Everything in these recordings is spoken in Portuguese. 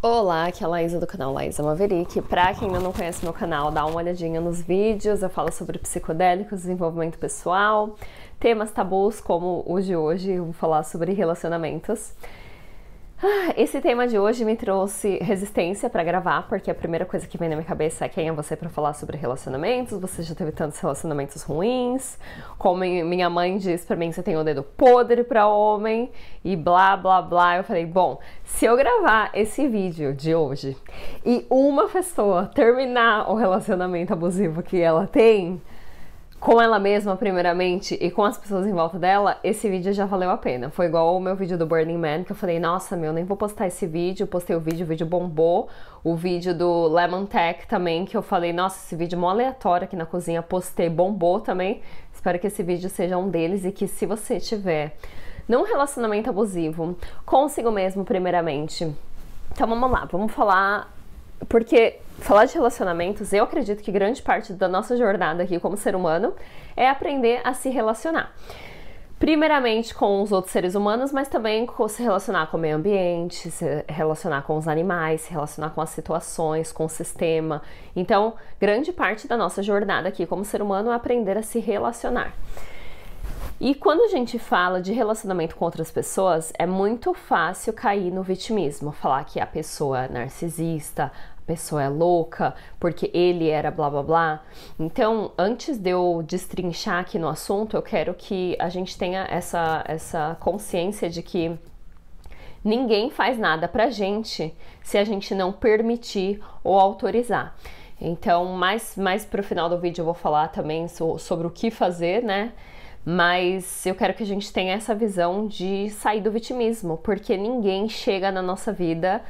Olá, aqui é a Laísa do canal Laísa Maverick. Pra quem ainda não conhece meu canal, dá uma olhadinha nos vídeos. Eu falo sobre psicodélicos, desenvolvimento pessoal, temas tabus como o de hoje, eu vou falar sobre relacionamentos. Ah, esse tema de hoje me trouxe resistência para gravar, porque a primeira coisa que vem na minha cabeça é quem é você para falar sobre relacionamentos. Você já teve tantos relacionamentos ruins, como minha mãe diz para mim, você tem o um dedo podre para homem e blá blá blá. Eu falei, bom, se eu gravar esse vídeo de hoje e uma pessoa terminar o relacionamento abusivo que ela tem, com ela mesma, primeiramente, e com as pessoas em volta dela, esse vídeo já valeu a pena. Foi igual o meu vídeo do Burning Man, que eu falei, nossa, meu, nem vou postar esse vídeo. Postei o vídeo, o vídeo bombou. O vídeo do Lemon Tech também, que eu falei, nossa, esse vídeo é mó aleatório aqui na cozinha, postei, bombou também. Espero que esse vídeo seja um deles e que se você tiver num relacionamento abusivo, consigo mesmo, primeiramente. Então vamos lá, vamos falar. Porque falar de relacionamentos, eu acredito que grande parte da nossa jornada aqui como ser humano é aprender a se relacionar. Primeiramente com os outros seres humanos, mas também com se relacionar com o meio ambiente, se relacionar com os animais, se relacionar com as situações, com o sistema. Então, grande parte da nossa jornada aqui como ser humano é aprender a se relacionar. E quando a gente fala de relacionamento com outras pessoas, é muito fácil cair no vitimismo, falar que a pessoa é narcisista, pessoa é louca, porque ele era blá blá blá. Então, antes de eu destrinchar aqui no assunto, eu quero que a gente tenha essa, essa consciência de que ninguém faz nada pra gente se a gente não permitir ou autorizar. Então, mais, mais pro final do vídeo eu vou falar também so, sobre o que fazer, né? Mas eu quero que a gente tenha essa visão de sair do vitimismo, porque ninguém chega na nossa vida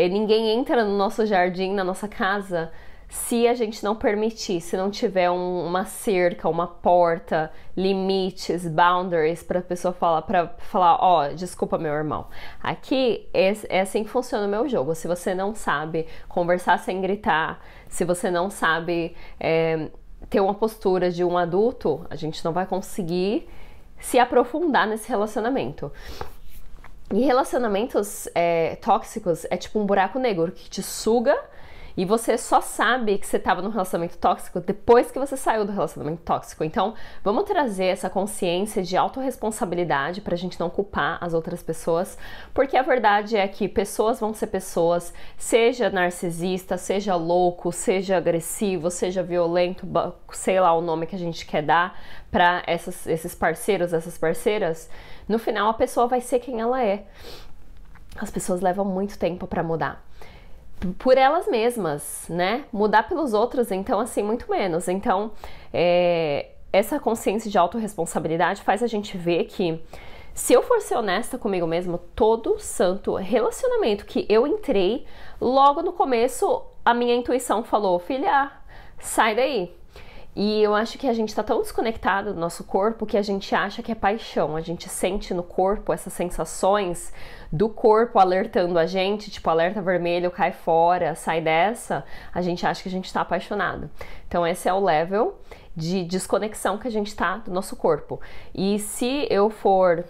eh, ninguém entra no nosso jardim, na nossa casa, se a gente não permitir, se não tiver um, uma cerca, uma porta, limites, boundaries para a pessoa falar, para falar, ó, oh, desculpa meu irmão. Aqui é, é assim que funciona o meu jogo. Se você não sabe conversar sem gritar, se você não sabe é, ter uma postura de um adulto, a gente não vai conseguir se aprofundar nesse relacionamento. E relacionamentos é, tóxicos é tipo um buraco negro que te suga e você só sabe que você estava num relacionamento tóxico depois que você saiu do relacionamento tóxico. Então, vamos trazer essa consciência de autorresponsabilidade para a gente não culpar as outras pessoas, porque a verdade é que pessoas vão ser pessoas, seja narcisista, seja louco, seja agressivo, seja violento, sei lá o nome que a gente quer dar para esses parceiros, essas parceiras. No final, a pessoa vai ser quem ela é. As pessoas levam muito tempo para mudar por elas mesmas, né? Mudar pelos outros, então, assim, muito menos. Então, é, essa consciência de autorresponsabilidade faz a gente ver que se eu for ser honesta comigo mesma, todo santo relacionamento que eu entrei, logo no começo, a minha intuição falou: filha, sai daí, e eu acho que a gente está tão desconectado do nosso corpo que a gente acha que é paixão. A gente sente no corpo essas sensações do corpo alertando a gente, tipo alerta vermelho, cai fora, sai dessa. A gente acha que a gente está apaixonado. Então, esse é o level de desconexão que a gente está do nosso corpo. E se eu for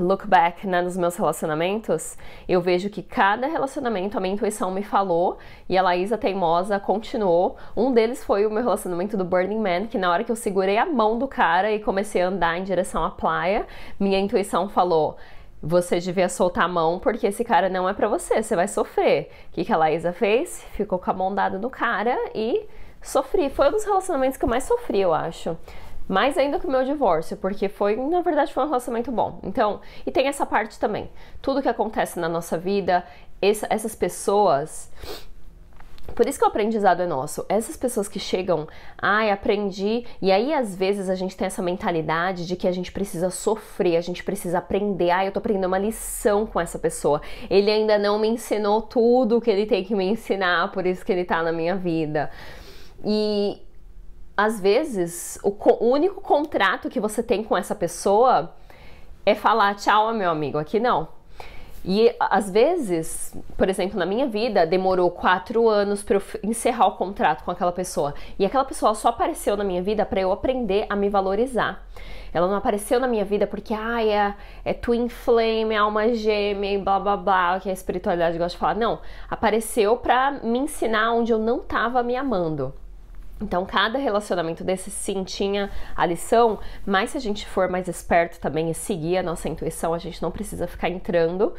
look back né, nos meus relacionamentos, eu vejo que cada relacionamento a minha intuição me falou e a Laísa teimosa continuou. Um deles foi o meu relacionamento do Burning Man, que na hora que eu segurei a mão do cara e comecei a andar em direção à praia, minha intuição falou: você devia soltar a mão porque esse cara não é para você, você vai sofrer. O que, que a Laísa fez? Ficou com a mão dada no cara e sofri. Foi um dos relacionamentos que eu mais sofri, eu acho mais ainda que o meu divórcio, porque foi, na verdade, foi um relacionamento bom. Então, e tem essa parte também. Tudo que acontece na nossa vida, essa, essas pessoas. Por isso que o aprendizado é nosso. Essas pessoas que chegam, ai, aprendi. E aí, às vezes, a gente tem essa mentalidade de que a gente precisa sofrer, a gente precisa aprender. Ai, ah, eu tô aprendendo uma lição com essa pessoa. Ele ainda não me ensinou tudo que ele tem que me ensinar, por isso que ele tá na minha vida. E às vezes, o, único contrato que você tem com essa pessoa é falar tchau, meu amigo, aqui não. E às vezes, por exemplo, na minha vida, demorou quatro anos para eu encerrar o contrato com aquela pessoa. E aquela pessoa só apareceu na minha vida para eu aprender a me valorizar. Ela não apareceu na minha vida porque, ai, ah, é, é twin flame, é alma gêmea, blá blá blá, que a espiritualidade gosta de falar. Não, apareceu para me ensinar onde eu não estava me amando. Então, cada relacionamento desse sim tinha a lição, mas se a gente for mais esperto também e seguir a nossa intuição, a gente não precisa ficar entrando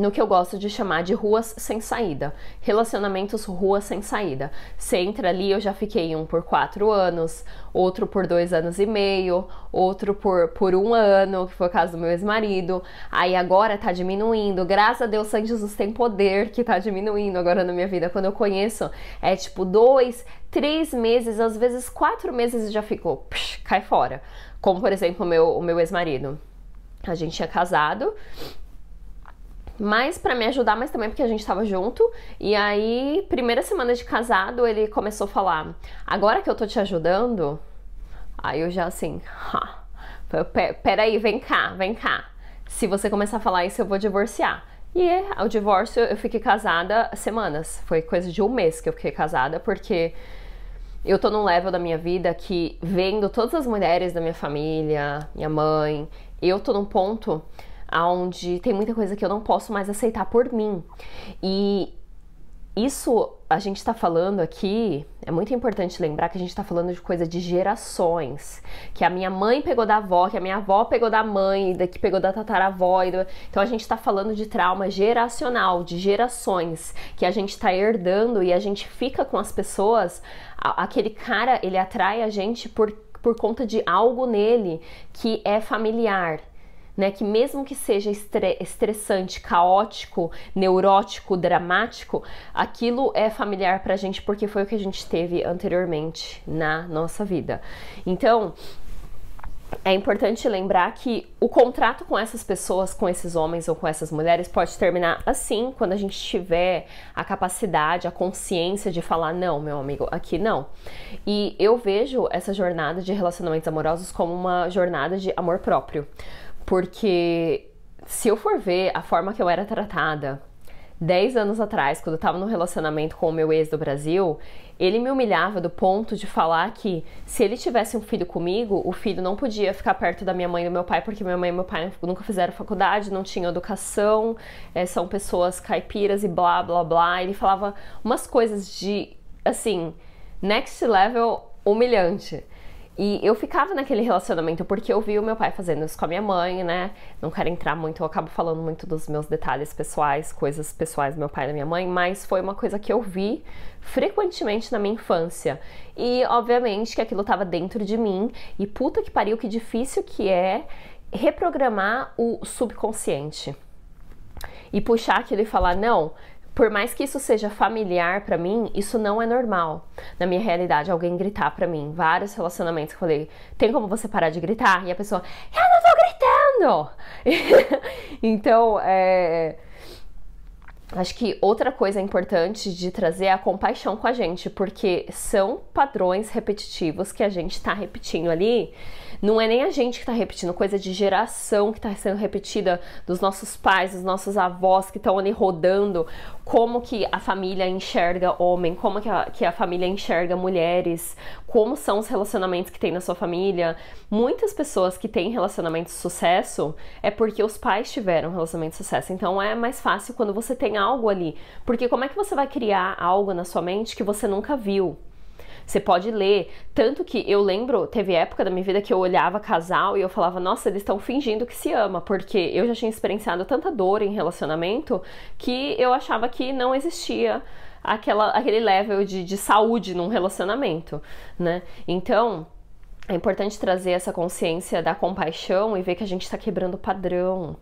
no que eu gosto de chamar de ruas sem saída, relacionamentos ruas sem saída. Você entra ali, eu já fiquei um por quatro anos, outro por dois anos e meio, outro por, por um ano, que foi o caso do meu ex-marido. Aí agora tá diminuindo, graças a Deus, San Jesus tem poder que tá diminuindo agora na minha vida. Quando eu conheço, é tipo dois, três meses, às vezes quatro meses e já ficou, psh, cai fora. Como, por exemplo, o meu, o meu ex-marido. A gente tinha casado mas para me ajudar, mas também porque a gente estava junto. E aí, primeira semana de casado, ele começou a falar: "Agora que eu tô te ajudando". Aí eu já assim: ha, "Peraí, vem cá, vem cá. Se você começar a falar isso, eu vou divorciar". E é, ao divórcio eu fiquei casada semanas. Foi coisa de um mês que eu fiquei casada, porque eu tô num level da minha vida que vendo todas as mulheres da minha família, minha mãe, eu tô num ponto onde tem muita coisa que eu não posso mais aceitar por mim. E isso a gente está falando aqui, é muito importante lembrar que a gente está falando de coisa de gerações. Que a minha mãe pegou da avó, que a minha avó pegou da mãe, que pegou da tataravó. Então a gente está falando de trauma geracional, de gerações, que a gente está herdando e a gente fica com as pessoas. Aquele cara, ele atrai a gente por, por conta de algo nele que é familiar né? Que mesmo que seja estressante, caótico, neurótico, dramático, aquilo é familiar pra gente porque foi o que a gente teve anteriormente na nossa vida. Então, é importante lembrar que o contrato com essas pessoas, com esses homens ou com essas mulheres, pode terminar assim, quando a gente tiver a capacidade, a consciência de falar: não, meu amigo, aqui não. E eu vejo essa jornada de relacionamentos amorosos como uma jornada de amor próprio. Porque se eu for ver a forma que eu era tratada 10 anos atrás, quando eu tava no relacionamento com o meu ex do Brasil, ele me humilhava do ponto de falar que se ele tivesse um filho comigo, o filho não podia ficar perto da minha mãe e do meu pai, porque minha mãe e meu pai nunca fizeram faculdade, não tinham educação, é, são pessoas caipiras e blá blá blá. Ele falava umas coisas de assim, next level humilhante. E eu ficava naquele relacionamento porque eu vi o meu pai fazendo isso com a minha mãe, né? Não quero entrar muito, eu acabo falando muito dos meus detalhes pessoais, coisas pessoais do meu pai e da minha mãe, mas foi uma coisa que eu vi frequentemente na minha infância. E obviamente que aquilo tava dentro de mim, e puta que pariu, que difícil que é reprogramar o subconsciente. E puxar aquilo e falar, não, por mais que isso seja familiar para mim, isso não é normal. Na minha realidade, alguém gritar para mim, vários relacionamentos que eu falei, tem como você parar de gritar? E a pessoa, eu não tô gritando! então, é Acho que outra coisa importante de trazer é a compaixão com a gente, porque são padrões repetitivos que a gente está repetindo ali. Não é nem a gente que está repetindo, coisa de geração que está sendo repetida dos nossos pais, dos nossos avós que estão ali rodando. Como que a família enxerga homem, como que a, que a família enxerga mulheres, como são os relacionamentos que tem na sua família. Muitas pessoas que têm relacionamento de sucesso é porque os pais tiveram relacionamento de sucesso. Então é mais fácil quando você tem algo ali. Porque como é que você vai criar algo na sua mente que você nunca viu? Você pode ler. Tanto que eu lembro, teve época da minha vida que eu olhava casal e eu falava, nossa, eles estão fingindo que se ama, porque eu já tinha experienciado tanta dor em relacionamento que eu achava que não existia aquela, aquele level de, de saúde num relacionamento, né? Então. É importante trazer essa consciência da compaixão e ver que a gente está quebrando o padrão,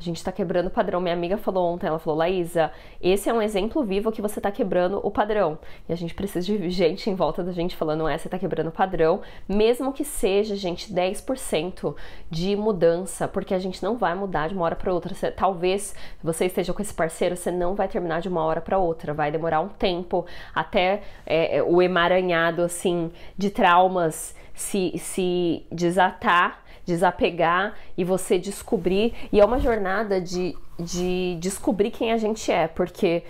a gente está quebrando o padrão. Minha amiga falou ontem, ela falou, Laísa, esse é um exemplo vivo que você está quebrando o padrão. E a gente precisa de gente em volta da gente falando, é, você está quebrando o padrão, mesmo que seja, gente, 10% de mudança, porque a gente não vai mudar de uma hora para outra. Você, talvez você esteja com esse parceiro, você não vai terminar de uma hora para outra, vai demorar um tempo até é, é, o emaranhado assim de traumas se, se desatar desapegar e você descobrir. E é uma jornada de, de descobrir quem a gente é, porque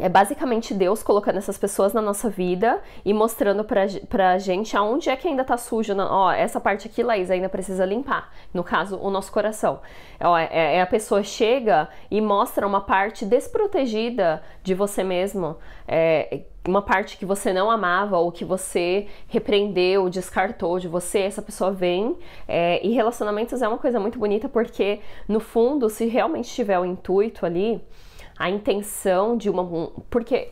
é basicamente Deus colocando essas pessoas na nossa vida e mostrando pra, pra gente aonde é que ainda tá sujo. ó, essa parte aqui, Laís, ainda precisa limpar. No caso, o nosso coração. Ó, é, é a pessoa chega e mostra uma parte desprotegida de você mesmo. É, uma parte que você não amava ou que você repreendeu, descartou de você, essa pessoa vem. É, e relacionamentos é uma coisa muito bonita porque, no fundo, se realmente tiver o intuito ali, a intenção de uma. Porque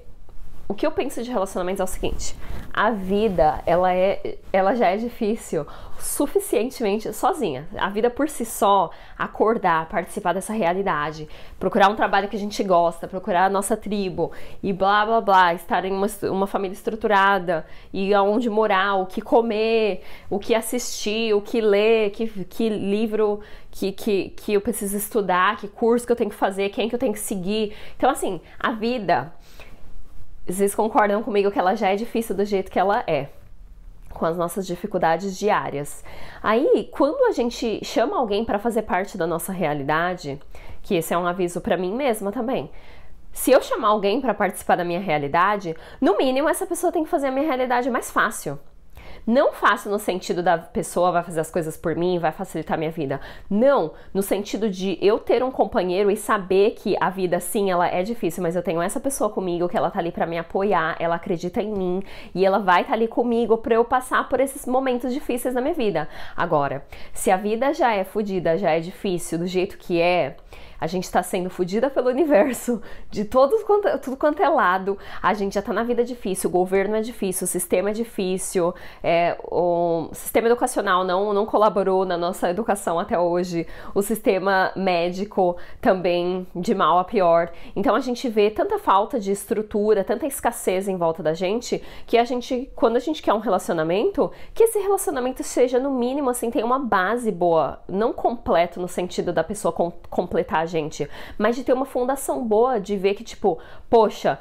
o que eu penso de relacionamentos é o seguinte: a vida, ela é, ela já é difícil suficientemente sozinha. A vida por si só, acordar, participar dessa realidade, procurar um trabalho que a gente gosta, procurar a nossa tribo e blá blá blá, estar em uma, uma família estruturada e aonde morar, o que comer, o que assistir, o que ler, que, que livro que, que, que eu preciso estudar, que curso que eu tenho que fazer, quem que eu tenho que seguir. Então, assim, a vida vocês concordam comigo que ela já é difícil do jeito que ela é, com as nossas dificuldades diárias. Aí, quando a gente chama alguém para fazer parte da nossa realidade, que esse é um aviso para mim mesma também. Se eu chamar alguém para participar da minha realidade, no mínimo essa pessoa tem que fazer a minha realidade mais fácil. Não faça no sentido da pessoa vai fazer as coisas por mim, vai facilitar minha vida. Não, no sentido de eu ter um companheiro e saber que a vida, sim, ela é difícil, mas eu tenho essa pessoa comigo, que ela tá ali para me apoiar, ela acredita em mim e ela vai estar tá ali comigo para eu passar por esses momentos difíceis na minha vida. Agora, se a vida já é fodida, já é difícil do jeito que é, a gente está sendo fodida pelo universo, de todos, tudo quanto é lado. A gente já está na vida difícil, o governo é difícil, o sistema é difícil, é, o sistema educacional não, não colaborou na nossa educação até hoje, o sistema médico também de mal a pior. Então a gente vê tanta falta de estrutura, tanta escassez em volta da gente, que a gente, quando a gente quer um relacionamento, que esse relacionamento seja no mínimo assim, tem uma base boa, não completo no sentido da pessoa com, completar gente? Mas de ter uma fundação boa, de ver que, tipo, poxa,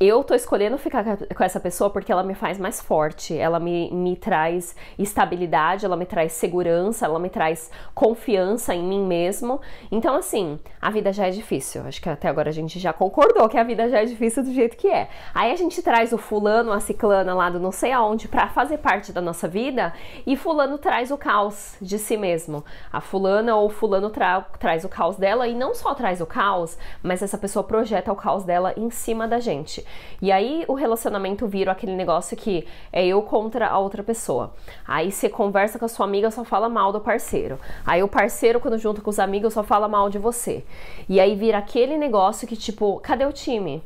eu tô escolhendo ficar com essa pessoa porque ela me faz mais forte, ela me, me traz estabilidade, ela me traz segurança, ela me traz confiança em mim mesmo. Então, assim, a vida já é difícil. Acho que até agora a gente já concordou que a vida já é difícil do jeito que é. Aí a gente traz o fulano, a ciclana lá do não sei aonde para fazer parte da nossa vida e fulano traz o caos de si mesmo. A fulana ou fulano tra traz o caos dela e não só traz o caos, mas essa pessoa projeta o caos dela em cima da gente. E aí o relacionamento vira aquele negócio que é eu contra a outra pessoa. Aí você conversa com a sua amiga, só fala mal do parceiro. Aí o parceiro, quando junto com os amigos, só fala mal de você. E aí vira aquele negócio que, tipo, cadê o time?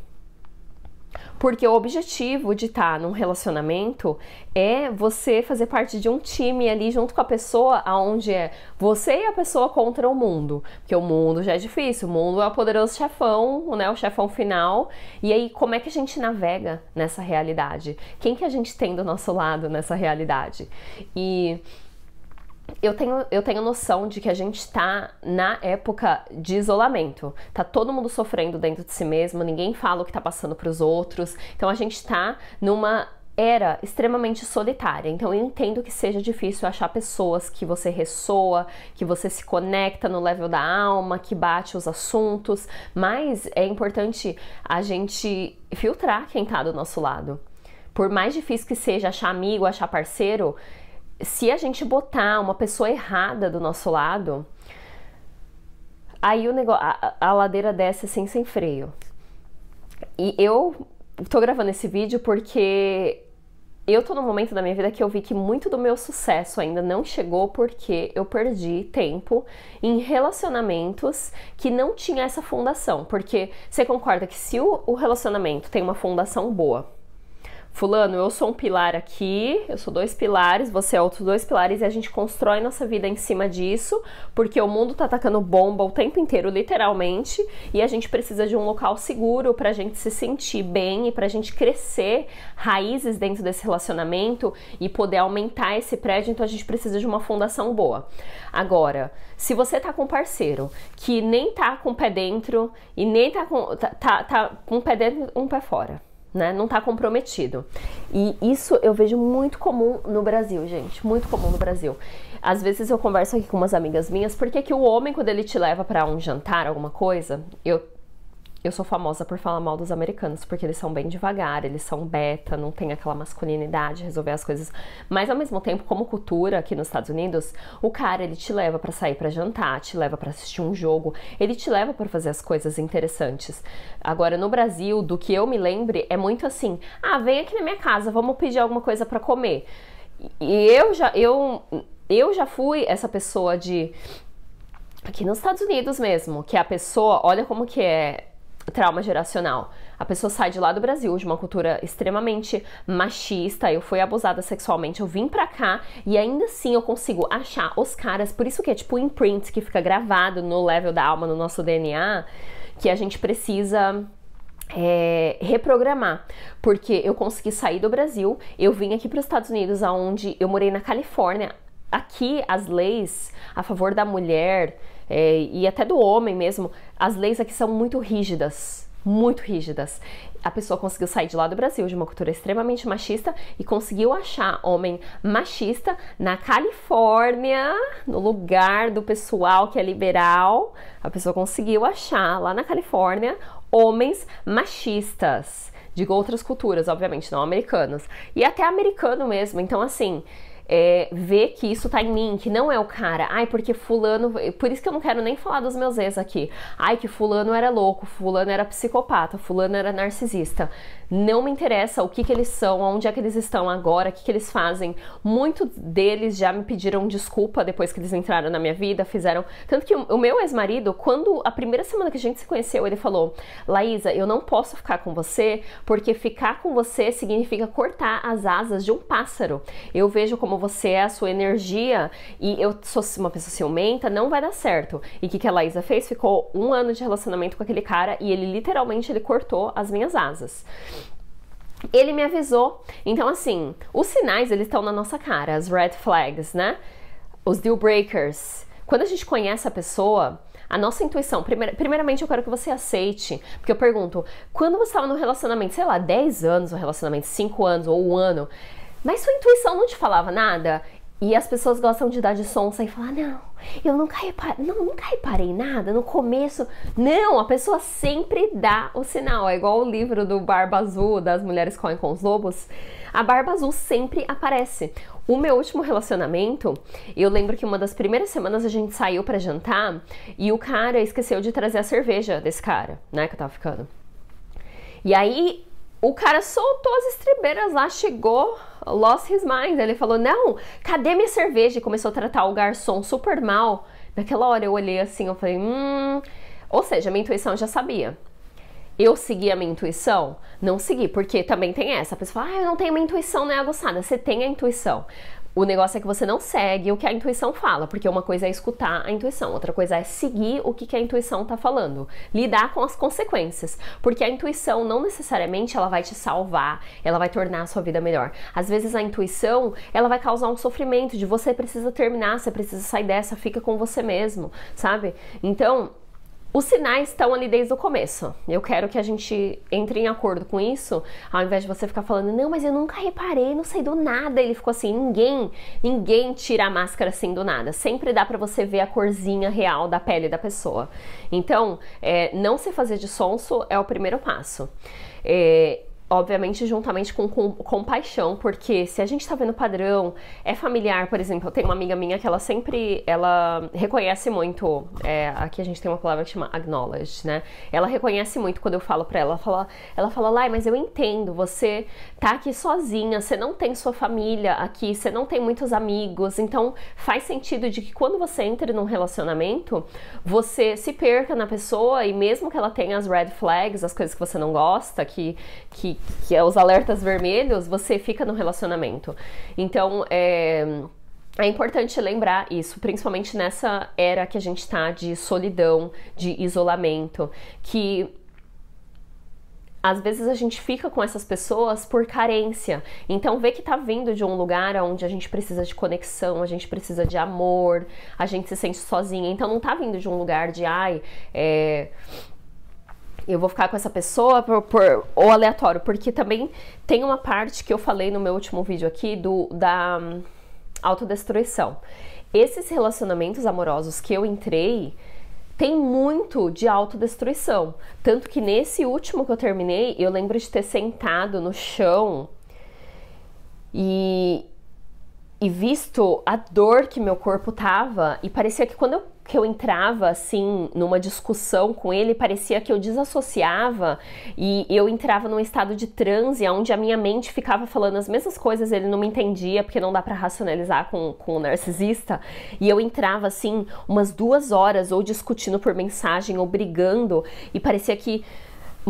Porque o objetivo de estar num relacionamento é você fazer parte de um time ali junto com a pessoa, aonde é você e a pessoa contra o mundo. Porque o mundo já é difícil, o mundo é o poderoso chefão, né, o chefão final. E aí, como é que a gente navega nessa realidade? Quem que a gente tem do nosso lado nessa realidade? E eu tenho, eu tenho noção de que a gente está na época de isolamento. Tá todo mundo sofrendo dentro de si mesmo, ninguém fala o que está passando para os outros. Então a gente está numa era extremamente solitária. Então eu entendo que seja difícil achar pessoas que você ressoa, que você se conecta no level da alma, que bate os assuntos, mas é importante a gente filtrar quem está do nosso lado. Por mais difícil que seja achar amigo, achar parceiro, se a gente botar uma pessoa errada do nosso lado, aí o negócio, a, a ladeira desce assim sem freio. E eu tô gravando esse vídeo porque eu tô num momento da minha vida que eu vi que muito do meu sucesso ainda não chegou porque eu perdi tempo em relacionamentos que não tinha essa fundação. Porque você concorda que se o, o relacionamento tem uma fundação boa, Fulano, eu sou um pilar aqui, eu sou dois pilares, você é outros dois pilares e a gente constrói nossa vida em cima disso, porque o mundo tá atacando bomba o tempo inteiro, literalmente, e a gente precisa de um local seguro pra gente se sentir bem e pra gente crescer raízes dentro desse relacionamento e poder aumentar esse prédio, então a gente precisa de uma fundação boa. Agora, se você tá com um parceiro que nem tá com o pé dentro e nem tá com tá, tá, tá com pé dentro, um pé fora, né? Não está comprometido. E isso eu vejo muito comum no Brasil, gente, muito comum no Brasil. Às vezes eu converso aqui com umas amigas minhas, porque que o homem quando ele te leva para um jantar, alguma coisa, eu eu sou famosa por falar mal dos americanos, porque eles são bem devagar, eles são beta, não tem aquela masculinidade, resolver as coisas. Mas ao mesmo tempo, como cultura aqui nos Estados Unidos, o cara ele te leva para sair para jantar, te leva para assistir um jogo, ele te leva para fazer as coisas interessantes. Agora no Brasil, do que eu me lembre, é muito assim: "Ah, vem aqui na minha casa, vamos pedir alguma coisa para comer". E eu já eu eu já fui essa pessoa de aqui nos Estados Unidos mesmo, que a pessoa, olha como que é trauma geracional. A pessoa sai de lá do Brasil, de uma cultura extremamente machista, eu fui abusada sexualmente, eu vim pra cá e ainda assim eu consigo achar os caras, por isso que é tipo o imprint que fica gravado no level da alma, no nosso DNA, que a gente precisa é, reprogramar, porque eu consegui sair do Brasil, eu vim aqui para os Estados Unidos, aonde eu morei na Califórnia. Aqui as leis a favor da mulher é, e até do homem mesmo, as leis aqui são muito rígidas. Muito rígidas. A pessoa conseguiu sair de lá do Brasil, de uma cultura extremamente machista, e conseguiu achar homem machista na Califórnia, no lugar do pessoal que é liberal. A pessoa conseguiu achar lá na Califórnia homens machistas. Digo outras culturas, obviamente, não americanas. E até americano mesmo. Então, assim, é, ver que isso tá em mim, que não é o cara. Ai, porque fulano. Por isso que eu não quero nem falar dos meus ex aqui. Ai, que fulano era louco, fulano era psicopata, fulano era narcisista. Não me interessa o que, que eles são, onde é que eles estão agora, o que, que eles fazem. Muitos deles já me pediram desculpa depois que eles entraram na minha vida, fizeram. Tanto que o meu ex-marido, quando a primeira semana que a gente se conheceu, ele falou: Laísa, eu não posso ficar com você, porque ficar com você significa cortar as asas de um pássaro. Eu vejo como você é, a sua energia, e eu sou uma pessoa ciumenta, não vai dar certo. E o que, que a Laísa fez? Ficou um ano de relacionamento com aquele cara e ele literalmente ele cortou as minhas asas ele me avisou. Então, assim, os sinais eles estão na nossa cara, as red flags, né? Os deal breakers. Quando a gente conhece a pessoa, a nossa intuição, primeir, primeiramente eu quero que você aceite, porque eu pergunto, quando você estava no relacionamento, sei lá, 10 anos, um relacionamento, 5 anos ou um ano, mas sua intuição não te falava nada? E as pessoas gostam de dar de sonsa e falar: não, eu nunca reparei, não, nunca reparei nada no começo. Não, a pessoa sempre dá o sinal. É igual o livro do Barba Azul das mulheres correm com os lobos. A barba azul sempre aparece. O meu último relacionamento, eu lembro que uma das primeiras semanas a gente saiu para jantar e o cara esqueceu de trazer a cerveja desse cara, né, que eu tava ficando. E aí o cara soltou as estribeiras lá, chegou lost his mind. Ele falou: Não, cadê minha cerveja? E começou a tratar o garçom super mal. Naquela hora eu olhei assim, eu falei: Hum. Ou seja, minha intuição já sabia. Eu segui a minha intuição? Não segui, porque também tem essa. A pessoa fala, ah, eu não tenho minha intuição, não é aguçada. Você tem a intuição. O negócio é que você não segue o que a intuição fala, porque uma coisa é escutar a intuição, outra coisa é seguir o que, a intuição está falando, lidar com as consequências, porque a intuição não necessariamente ela vai te salvar, ela vai tornar a sua vida melhor. Às vezes a intuição ela vai causar um sofrimento de você precisa terminar, você precisa sair dessa, fica com você mesmo, sabe? Então os sinais estão ali desde o começo. Eu quero que a gente entre em acordo com isso, ao invés de você ficar falando, não, mas eu nunca reparei, não sei do nada. Ele ficou assim, ninguém, ninguém tira a máscara assim do nada. Sempre dá para você ver a corzinha real da pele da pessoa. Então, é, não se fazer de sonso é o primeiro passo. É, obviamente juntamente com, com porque se a gente está vendo padrão, é familiar, por exemplo, eu tenho uma amiga minha que ela sempre, ela reconhece muito, é, aqui a gente tem uma palavra que chama acknowledge, né? Ela reconhece muito quando eu falo para ela, ela fala, ela fala, Lai, mas eu entendo, você tá aqui sozinha, você não tem sua família aqui, você não tem muitos amigos, então faz sentido de que quando você entra num relacionamento, você se perca na pessoa e mesmo que ela tenha as red flags, as coisas que você não gosta, que, que que é os alertas vermelhos, você fica no relacionamento. Então, é, é importante lembrar isso, principalmente nessa era que a gente está de solidão, de isolamento, que às vezes a gente fica com essas pessoas por carência. Então, vê que tá vindo de um lugar onde a gente precisa de conexão, a gente precisa de amor, a gente se sente sozinha. Então, não tá vindo de um lugar de ai, é eu vou ficar com essa pessoa por, por, ou aleatório, porque também tem uma parte que eu falei no meu último vídeo aqui do da um, autodestruição. Esses relacionamentos amorosos que eu entrei tem muito de autodestruição, tanto que nesse último que eu terminei, eu lembro de ter sentado no chão e e visto a dor que meu corpo tava, e parecia que quando eu, que eu entrava assim numa discussão com ele, parecia que eu desassociava e eu entrava num estado de transe onde a minha mente ficava falando as mesmas coisas, ele não me entendia, porque não dá para racionalizar com, com um narcisista, e eu entrava assim umas duas horas ou discutindo por mensagem ou brigando, e parecia que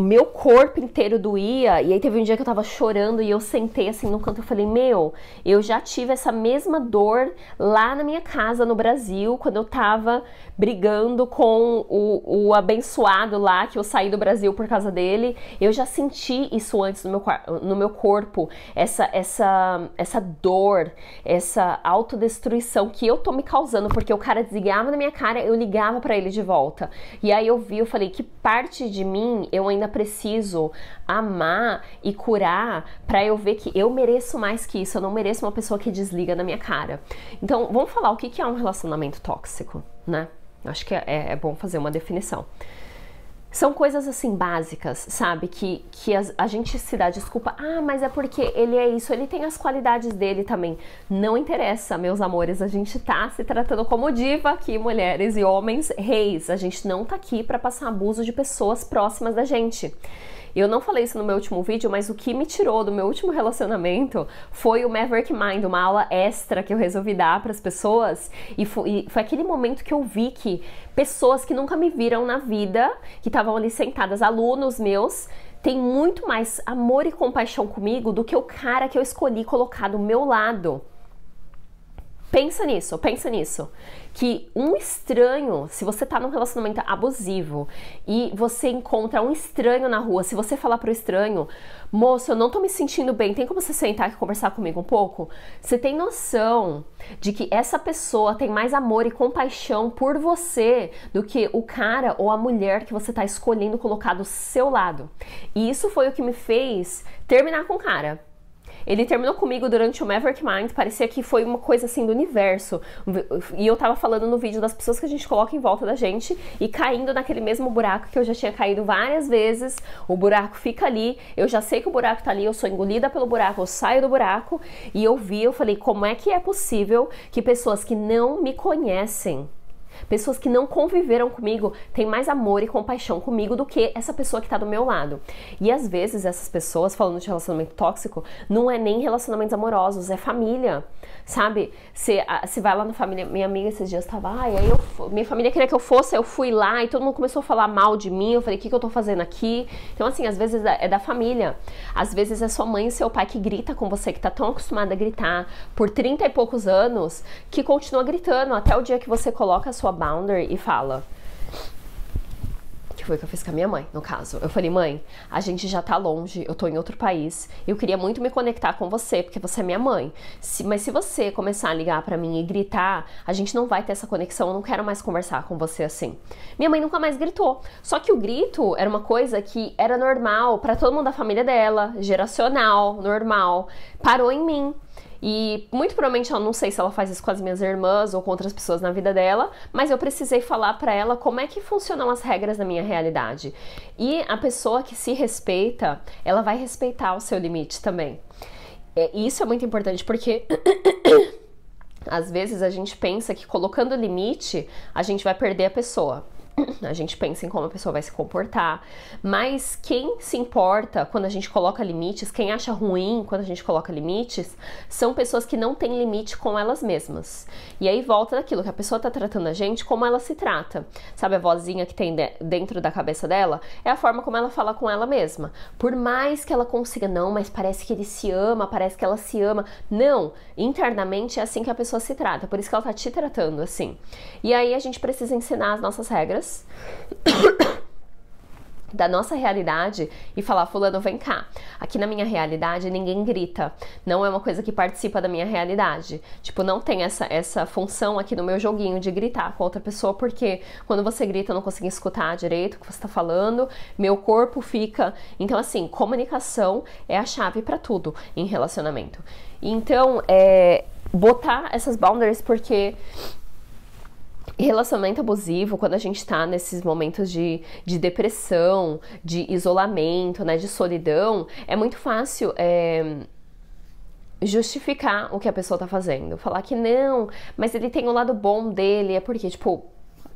meu corpo inteiro doía. E aí teve um dia que eu tava chorando e eu sentei assim no canto e falei: Meu, eu já tive essa mesma dor lá na minha casa no Brasil, quando eu tava brigando com o, o abençoado lá, que eu saí do Brasil por causa dele. Eu já senti isso antes no meu, no meu corpo, essa, essa, essa dor, essa autodestruição que eu tô me causando, porque o cara desligava na minha cara, eu ligava para ele de volta. E aí eu vi, eu falei, que parte de mim eu ainda preciso amar e curar para eu ver que eu mereço mais que isso, eu não mereço uma pessoa que desliga na minha cara. Então, vamos falar o que é um relacionamento tóxico, né? Acho que é, é, é bom fazer uma definição. São coisas assim básicas, sabe? Que, que a, a gente se dá desculpa. Ah, mas é porque ele é isso, ele tem as qualidades dele também. Não interessa, meus amores, a gente tá se tratando como diva aqui, mulheres e homens reis. A gente não tá aqui para passar abuso de pessoas próximas da gente. Eu não falei isso no meu último vídeo, mas o que me tirou do meu último relacionamento foi o Maverick Mind, uma aula extra que eu resolvi dar para as pessoas. E foi, e foi aquele momento que eu vi que pessoas que nunca me viram na vida, que estavam ali sentadas, alunos meus, têm muito mais amor e compaixão comigo do que o cara que eu escolhi colocar do meu lado. Pensa nisso, pensa nisso que um estranho, se você tá num relacionamento abusivo e você encontra um estranho na rua, se você falar pro estranho, moço, eu não tô me sentindo bem, tem como você sentar e conversar comigo um pouco? Você tem noção de que essa pessoa tem mais amor e compaixão por você do que o cara ou a mulher que você tá escolhendo colocar do seu lado. E isso foi o que me fez terminar com o cara. Ele terminou comigo durante o Maverick Mind, parecia que foi uma coisa assim do universo. E eu tava falando no vídeo das pessoas que a gente coloca em volta da gente e caindo naquele mesmo buraco que eu já tinha caído várias vezes. O buraco fica ali, eu já sei que o buraco tá ali, eu sou engolida pelo buraco, eu saio do buraco e eu vi, eu falei, como é que é possível que pessoas que não me conhecem Pessoas que não conviveram comigo têm mais amor e compaixão comigo do que essa pessoa que tá do meu lado. E às vezes essas pessoas, falando de relacionamento tóxico, não é nem relacionamentos amorosos, é família, sabe? Você vai lá na família, minha amiga esses dias tava, ai, aí eu, minha família queria que eu fosse, eu fui lá e todo mundo começou a falar mal de mim, eu falei, o que, que eu tô fazendo aqui? Então, assim, às vezes é, é da família, às vezes é sua mãe e seu pai que grita com você, que tá tão acostumada a gritar por 30 e poucos anos, que continua gritando até o dia que você coloca a sua bounder e fala. Que foi o que eu fiz com a minha mãe, no caso. Eu falei, mãe, a gente já tá longe, eu tô em outro país. Eu queria muito me conectar com você, porque você é minha mãe. Se, mas se você começar a ligar para mim e gritar, a gente não vai ter essa conexão, eu não quero mais conversar com você assim. Minha mãe nunca mais gritou. Só que o grito era uma coisa que era normal para todo mundo da família dela, geracional, normal. Parou em mim. E muito provavelmente eu não sei se ela faz isso com as minhas irmãs ou com outras pessoas na vida dela, mas eu precisei falar para ela como é que funcionam as regras da minha realidade. E a pessoa que se respeita, ela vai respeitar o seu limite também. É, e isso é muito importante porque às vezes a gente pensa que colocando limite a gente vai perder a pessoa a gente pensa em como a pessoa vai se comportar, mas quem se importa quando a gente coloca limites, quem acha ruim quando a gente coloca limites, são pessoas que não têm limite com elas mesmas. E aí volta daquilo que a pessoa tá tratando a gente, como ela se trata. Sabe a vozinha que tem dentro da cabeça dela? É a forma como ela fala com ela mesma. Por mais que ela consiga, não, mas parece que ele se ama, parece que ela se ama. Não, internamente é assim que a pessoa se trata, por isso que ela tá te tratando assim. E aí a gente precisa ensinar as nossas regras da nossa realidade e falar: Fulano, vem cá. Aqui na minha realidade ninguém grita. Não é uma coisa que participa da minha realidade. Tipo, não tem essa, essa função aqui no meu joguinho de gritar com outra pessoa, porque quando você grita eu não consigo escutar direito o que você está falando, meu corpo fica. Então, assim, comunicação é a chave para tudo em relacionamento. Então, é botar essas boundaries porque relacionamento abusivo, quando a gente está nesses momentos de, de depressão, de isolamento, né, de solidão, é muito fácil. É, justificar o que a pessoa tá fazendo, falar que não, mas ele tem o um lado bom dele, é porque tipo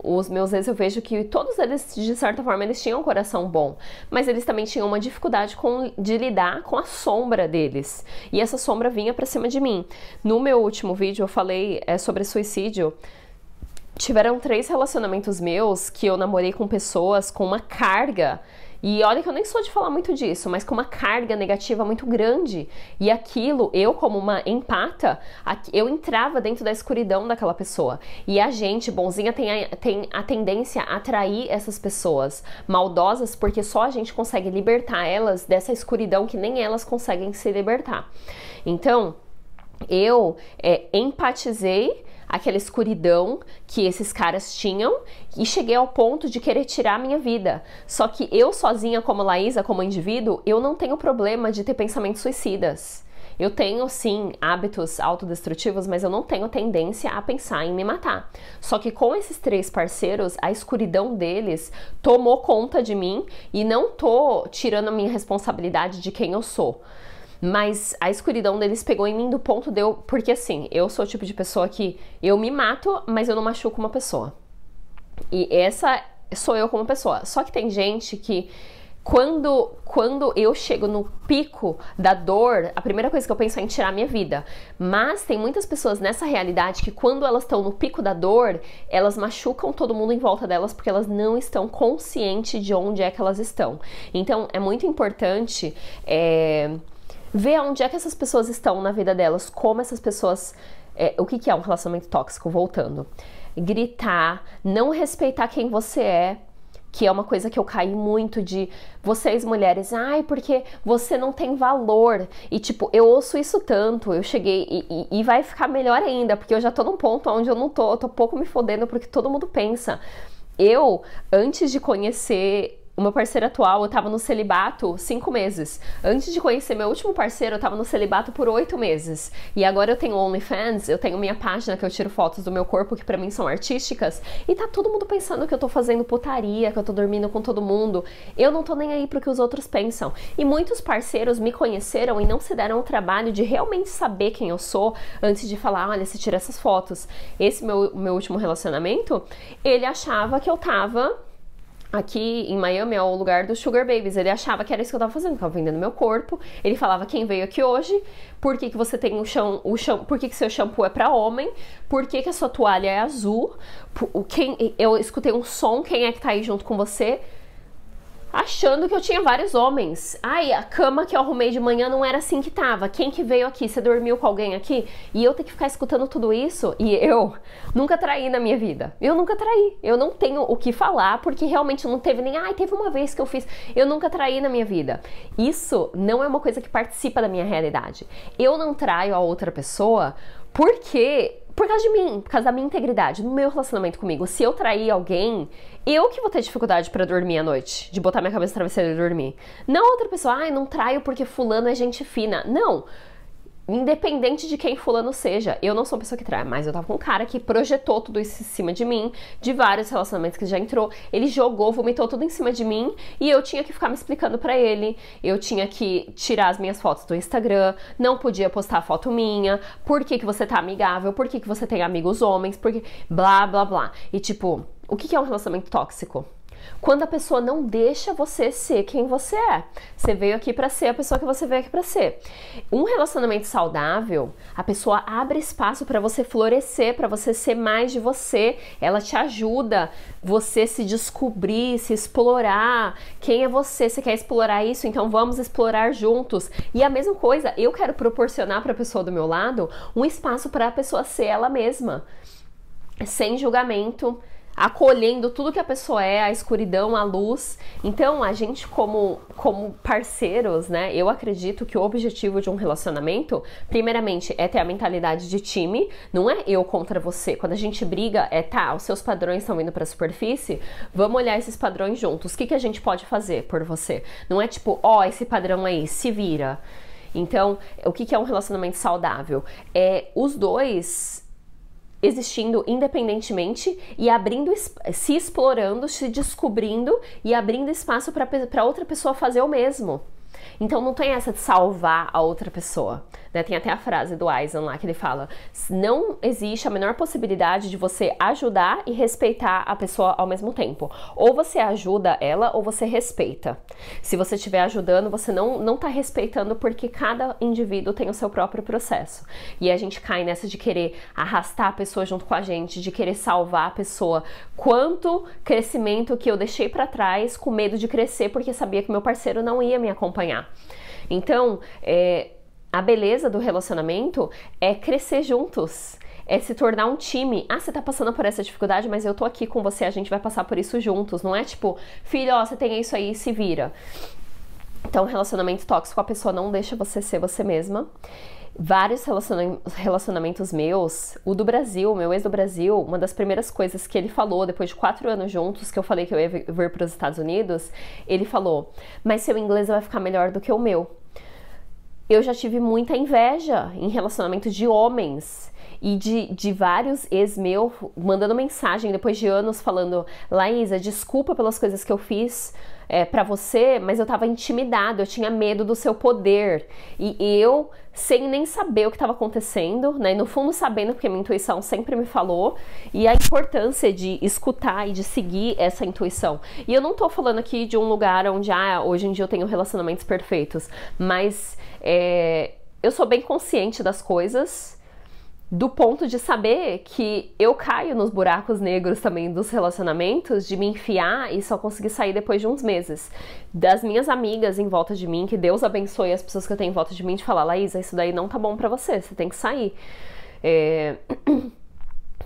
os meus ex eu vejo que todos eles de certa forma eles tinham um coração bom, mas eles também tinham uma dificuldade com, de lidar com a sombra deles e essa sombra vinha para cima de mim. No meu último vídeo eu falei é, sobre suicídio tiveram três relacionamentos meus que eu namorei com pessoas com uma carga. E olha que eu nem sou de falar muito disso, mas com uma carga negativa muito grande. E aquilo, eu como uma empata, eu entrava dentro da escuridão daquela pessoa. E a gente, bonzinha, tem a, tem a tendência a atrair essas pessoas maldosas, porque só a gente consegue libertar elas dessa escuridão que nem elas conseguem se libertar. Então, eu é, empatizei aquela escuridão que esses caras tinham e cheguei ao ponto de querer tirar a minha vida. Só que eu sozinha, como Laísa, como indivíduo, eu não tenho problema de ter pensamentos suicidas. Eu tenho sim hábitos autodestrutivos, mas eu não tenho tendência a pensar em me matar. Só que com esses três parceiros, a escuridão deles tomou conta de mim e não tô tirando a minha responsabilidade de quem eu sou. Mas a escuridão deles pegou em mim do ponto de eu. Porque assim, eu sou o tipo de pessoa que eu me mato, mas eu não machuco uma pessoa. E essa sou eu como pessoa. Só que tem gente que quando, quando eu chego no pico da dor, a primeira coisa que eu penso é em tirar minha vida. Mas tem muitas pessoas nessa realidade que, quando elas estão no pico da dor, elas machucam todo mundo em volta delas porque elas não estão conscientes de onde é que elas estão. Então é muito importante. É ver onde é que essas pessoas estão na vida delas, como essas pessoas. É, o que, que é um relacionamento tóxico? Voltando. Gritar, não respeitar quem você é, que é uma coisa que eu caí muito de vocês mulheres, ai, porque você não tem valor. E tipo, eu ouço isso tanto, eu cheguei e, e, e vai ficar melhor ainda, porque eu já tô num ponto onde eu não tô, eu tô pouco me fodendo porque todo mundo pensa. Eu, antes de conhecer o meu parceiro atual, eu tava no celibato cinco meses. Antes de conhecer meu último parceiro, eu tava no celibato por oito meses. E agora eu tenho OnlyFans, eu tenho minha página que eu tiro fotos do meu corpo, que para mim são artísticas. E tá todo mundo pensando que eu tô fazendo putaria, que eu tô dormindo com todo mundo. Eu não tô nem aí pro que os outros pensam. E muitos parceiros me conheceram e não se deram o trabalho de realmente saber quem eu sou antes de falar, olha, se tira essas fotos. Esse meu, meu último relacionamento, ele achava que eu tava aqui em Miami é o lugar dos Sugar Babies. Ele achava que era isso que eu tava fazendo, que eu tava vendendo meu corpo. Ele falava quem veio aqui hoje, por que, que você tem o chão, o chão, por que, que seu shampoo é para homem, por que, que a sua toalha é azul, por, quem, eu escutei um som, quem é que tá aí junto com você, achando que eu tinha vários homens. Ai, a cama que eu arrumei de manhã não era assim que tava. Quem que veio aqui? Você dormiu com alguém aqui? E eu ter que ficar escutando tudo isso? E eu nunca traí na minha vida. Eu nunca traí. Eu não tenho o que falar porque realmente não teve nem. Ai, teve uma vez que eu fiz. Eu nunca traí na minha vida. Isso não é uma coisa que participa da minha realidade. Eu não traio a outra pessoa porque por causa de mim, por causa da minha integridade, no meu relacionamento comigo. Se eu trair alguém, eu que vou ter dificuldade para dormir à noite, de botar minha cabeça no travesseiro e dormir. Não outra pessoa, ai, ah, não traio porque fulano é gente fina. Não. Independente de quem fulano seja, eu não sou uma pessoa que trai, mas eu tava com um cara que projetou tudo isso em cima de mim, de vários relacionamentos que já entrou. Ele jogou, vomitou tudo em cima de mim e eu tinha que ficar me explicando para ele. Eu tinha que tirar as minhas fotos do Instagram, não podia postar foto minha, por que, que você tá amigável, por que, que você tem amigos homens, porque blá blá blá. E tipo, o que, que é um relacionamento tóxico? Quando a pessoa não deixa você ser quem você é. Você veio aqui para ser a pessoa que você veio aqui para ser. Um relacionamento saudável, a pessoa abre espaço para você florescer, para você ser mais de você. Ela te ajuda você se descobrir, se explorar. Quem é você? Você quer explorar isso? Então vamos explorar juntos. E a mesma coisa, eu quero proporcionar para a pessoa do meu lado um espaço para a pessoa ser ela mesma, sem julgamento acolhendo tudo que a pessoa é, a escuridão, a luz. Então, a gente como como parceiros, né? Eu acredito que o objetivo de um relacionamento, primeiramente, é ter a mentalidade de time, não é eu contra você. Quando a gente briga, é tá, os seus padrões estão indo para a superfície, vamos olhar esses padrões juntos. O que que a gente pode fazer por você? Não é tipo, ó, oh, esse padrão aí, se vira. Então, o que, que é um relacionamento saudável? É os dois existindo independentemente e abrindo, se explorando, se descobrindo e abrindo espaço para outra pessoa fazer o mesmo. Então não tem essa de salvar a outra pessoa. Né? Tem até a frase do Aizen lá que ele fala: não existe a menor possibilidade de você ajudar e respeitar a pessoa ao mesmo tempo. Ou você ajuda ela ou você respeita. Se você estiver ajudando, você não, não tá respeitando porque cada indivíduo tem o seu próprio processo. E a gente cai nessa de querer arrastar a pessoa junto com a gente, de querer salvar a pessoa. Quanto crescimento que eu deixei para trás com medo de crescer porque sabia que meu parceiro não ia me acompanhar acompanhar. Então, é, a beleza do relacionamento é crescer juntos é se tornar um time. Ah, você tá passando por essa dificuldade, mas eu tô aqui com você, a gente vai passar por isso juntos. Não é tipo, filho, ó, você tem isso aí, se vira. Então, relacionamento tóxico, a pessoa não deixa você ser você mesma vários relacionamentos meus, o do Brasil, meu ex do Brasil, uma das primeiras coisas que ele falou depois de quatro anos juntos, que eu falei que eu ia vir para os Estados Unidos, ele falou: Mas seu inglês vai ficar melhor do que o meu. Eu já tive muita inveja em relacionamento de homens e de, de vários ex meu mandando mensagem depois de anos falando: Laísa, desculpa pelas coisas que eu fiz é, para você, mas eu estava intimidado, eu tinha medo do seu poder. E eu, sem nem saber o que estava acontecendo, né? E no fundo sabendo, porque minha intuição sempre me falou, e a importância de escutar e de seguir essa intuição. E eu não estou falando aqui de um lugar onde, ah, hoje em dia eu tenho relacionamentos perfeitos, mas é, eu sou bem consciente das coisas do ponto de saber que eu caio nos buracos negros também dos relacionamentos, de me enfiar e só conseguir sair depois de uns meses. Das minhas amigas em volta de mim, que Deus abençoe as pessoas que eu tenho em volta de mim, de falar, Laísa, isso daí não tá bom para você, você tem que sair. É...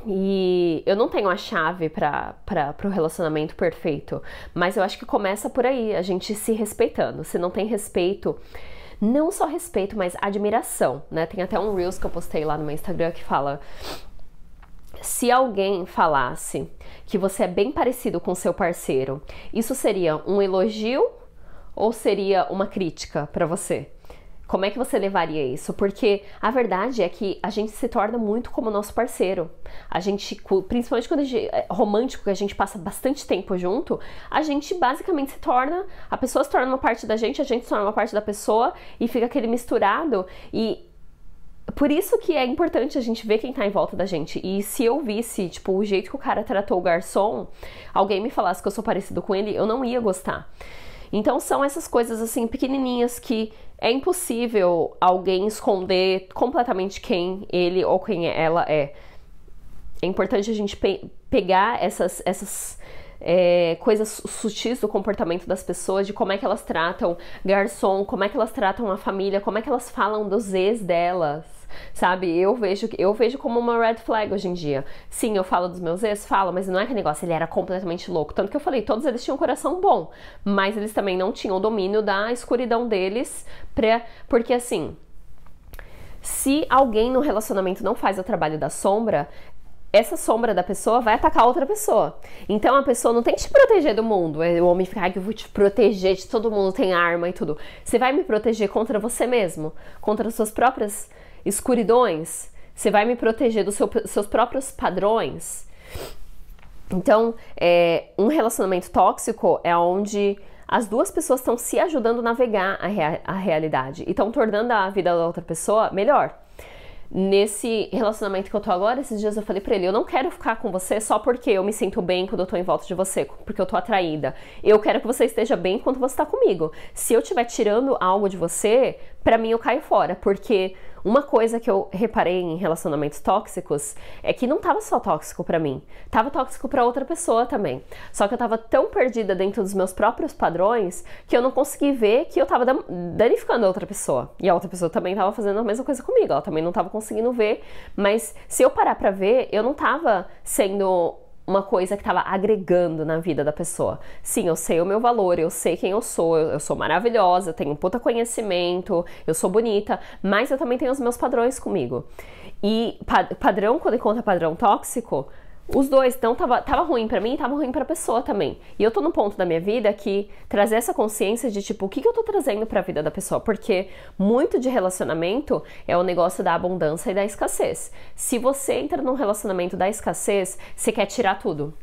E eu não tenho a chave para o relacionamento perfeito, mas eu acho que começa por aí, a gente se respeitando. Se não tem respeito não só respeito, mas admiração, né? Tem até um Reels que eu postei lá no meu Instagram que fala se alguém falasse que você é bem parecido com seu parceiro, isso seria um elogio ou seria uma crítica para você? Como é que você levaria isso? Porque a verdade é que a gente se torna muito como nosso parceiro. A gente, principalmente quando a gente é romântico, que a gente passa bastante tempo junto, a gente basicamente se torna, a pessoa se torna uma parte da gente, a gente se torna uma parte da pessoa e fica aquele misturado e por isso que é importante a gente ver quem tá em volta da gente. E se eu visse, tipo, o jeito que o cara tratou o garçom, alguém me falasse que eu sou parecido com ele, eu não ia gostar. Então são essas coisas assim pequenininhas que é impossível alguém esconder completamente quem ele ou quem ela é. É importante a gente pe pegar essas, essas é, coisas sutis do comportamento das pessoas, de como é que elas tratam garçom, como é que elas tratam a família, como é que elas falam dos ex delas sabe? Eu vejo, eu vejo como uma red flag hoje em dia. Sim, eu falo dos meus ex, falo, mas não é que negócio, ele era completamente louco. Tanto que eu falei, todos eles tinham um coração bom, mas eles também não tinham o domínio da escuridão deles, pra, porque assim. Se alguém no relacionamento não faz o trabalho da sombra, essa sombra da pessoa vai atacar outra pessoa. Então a pessoa não tem que te proteger do mundo. É, o homem fica, ah, eu vou te proteger de todo mundo, tem arma e tudo. Você vai me proteger contra você mesmo, contra as suas próprias escuridões? Você vai me proteger dos seu, seus próprios padrões? Então, é, um relacionamento tóxico é onde as duas pessoas estão se ajudando a navegar a, rea a realidade e estão tornando a vida da outra pessoa melhor. Nesse relacionamento que eu tô agora, esses dias eu falei pra ele: eu não quero ficar com você só porque eu me sinto bem quando eu tô em volta de você, porque eu tô atraída. Eu quero que você esteja bem quando você tá comigo. Se eu estiver tirando algo de você, pra mim eu caio fora, porque uma coisa que eu reparei em relacionamentos tóxicos é que não tava só tóxico para mim, tava tóxico para outra pessoa também. Só que eu tava tão perdida dentro dos meus próprios padrões que eu não consegui ver que eu tava danificando a outra pessoa. E a outra pessoa também tava fazendo a mesma coisa comigo, ela também não tava conseguindo ver, mas se eu parar para ver, eu não tava sendo uma coisa que estava agregando na vida da pessoa. Sim, eu sei o meu valor, eu sei quem eu sou, eu, sou maravilhosa, eu tenho um puta conhecimento, eu sou bonita, mas eu também tenho os meus padrões comigo. E pa padrão, quando encontra padrão tóxico, os dois. Então tava, tava ruim para mim e tava ruim pra pessoa também. E eu tô no ponto da minha vida que trazer essa consciência de tipo, o que, que eu tô trazendo pra vida da pessoa? Porque muito de relacionamento é o negócio da abundância e da escassez. Se você entra num relacionamento da escassez, você quer tirar tudo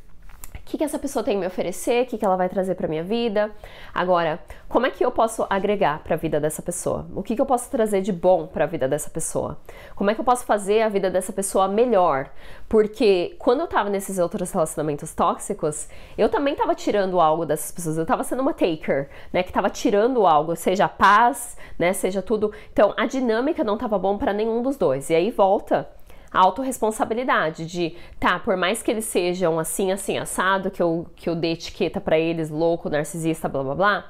o que, que essa pessoa tem a me oferecer, o que, que ela vai trazer para minha vida. Agora, como é que eu posso agregar para a vida dessa pessoa? O que, que eu posso trazer de bom para a vida dessa pessoa? Como é que eu posso fazer a vida dessa pessoa melhor? Porque quando eu estava nesses outros relacionamentos tóxicos, eu também estava tirando algo dessas pessoas. Eu estava sendo uma taker, né, que estava tirando algo, seja a paz, né, seja tudo. Então, a dinâmica não estava bom para nenhum dos dois. E aí volta a autorresponsabilidade de, tá, por mais que eles sejam assim, assim, assado, que eu, que eu dê etiqueta para eles, louco, narcisista, blá blá blá,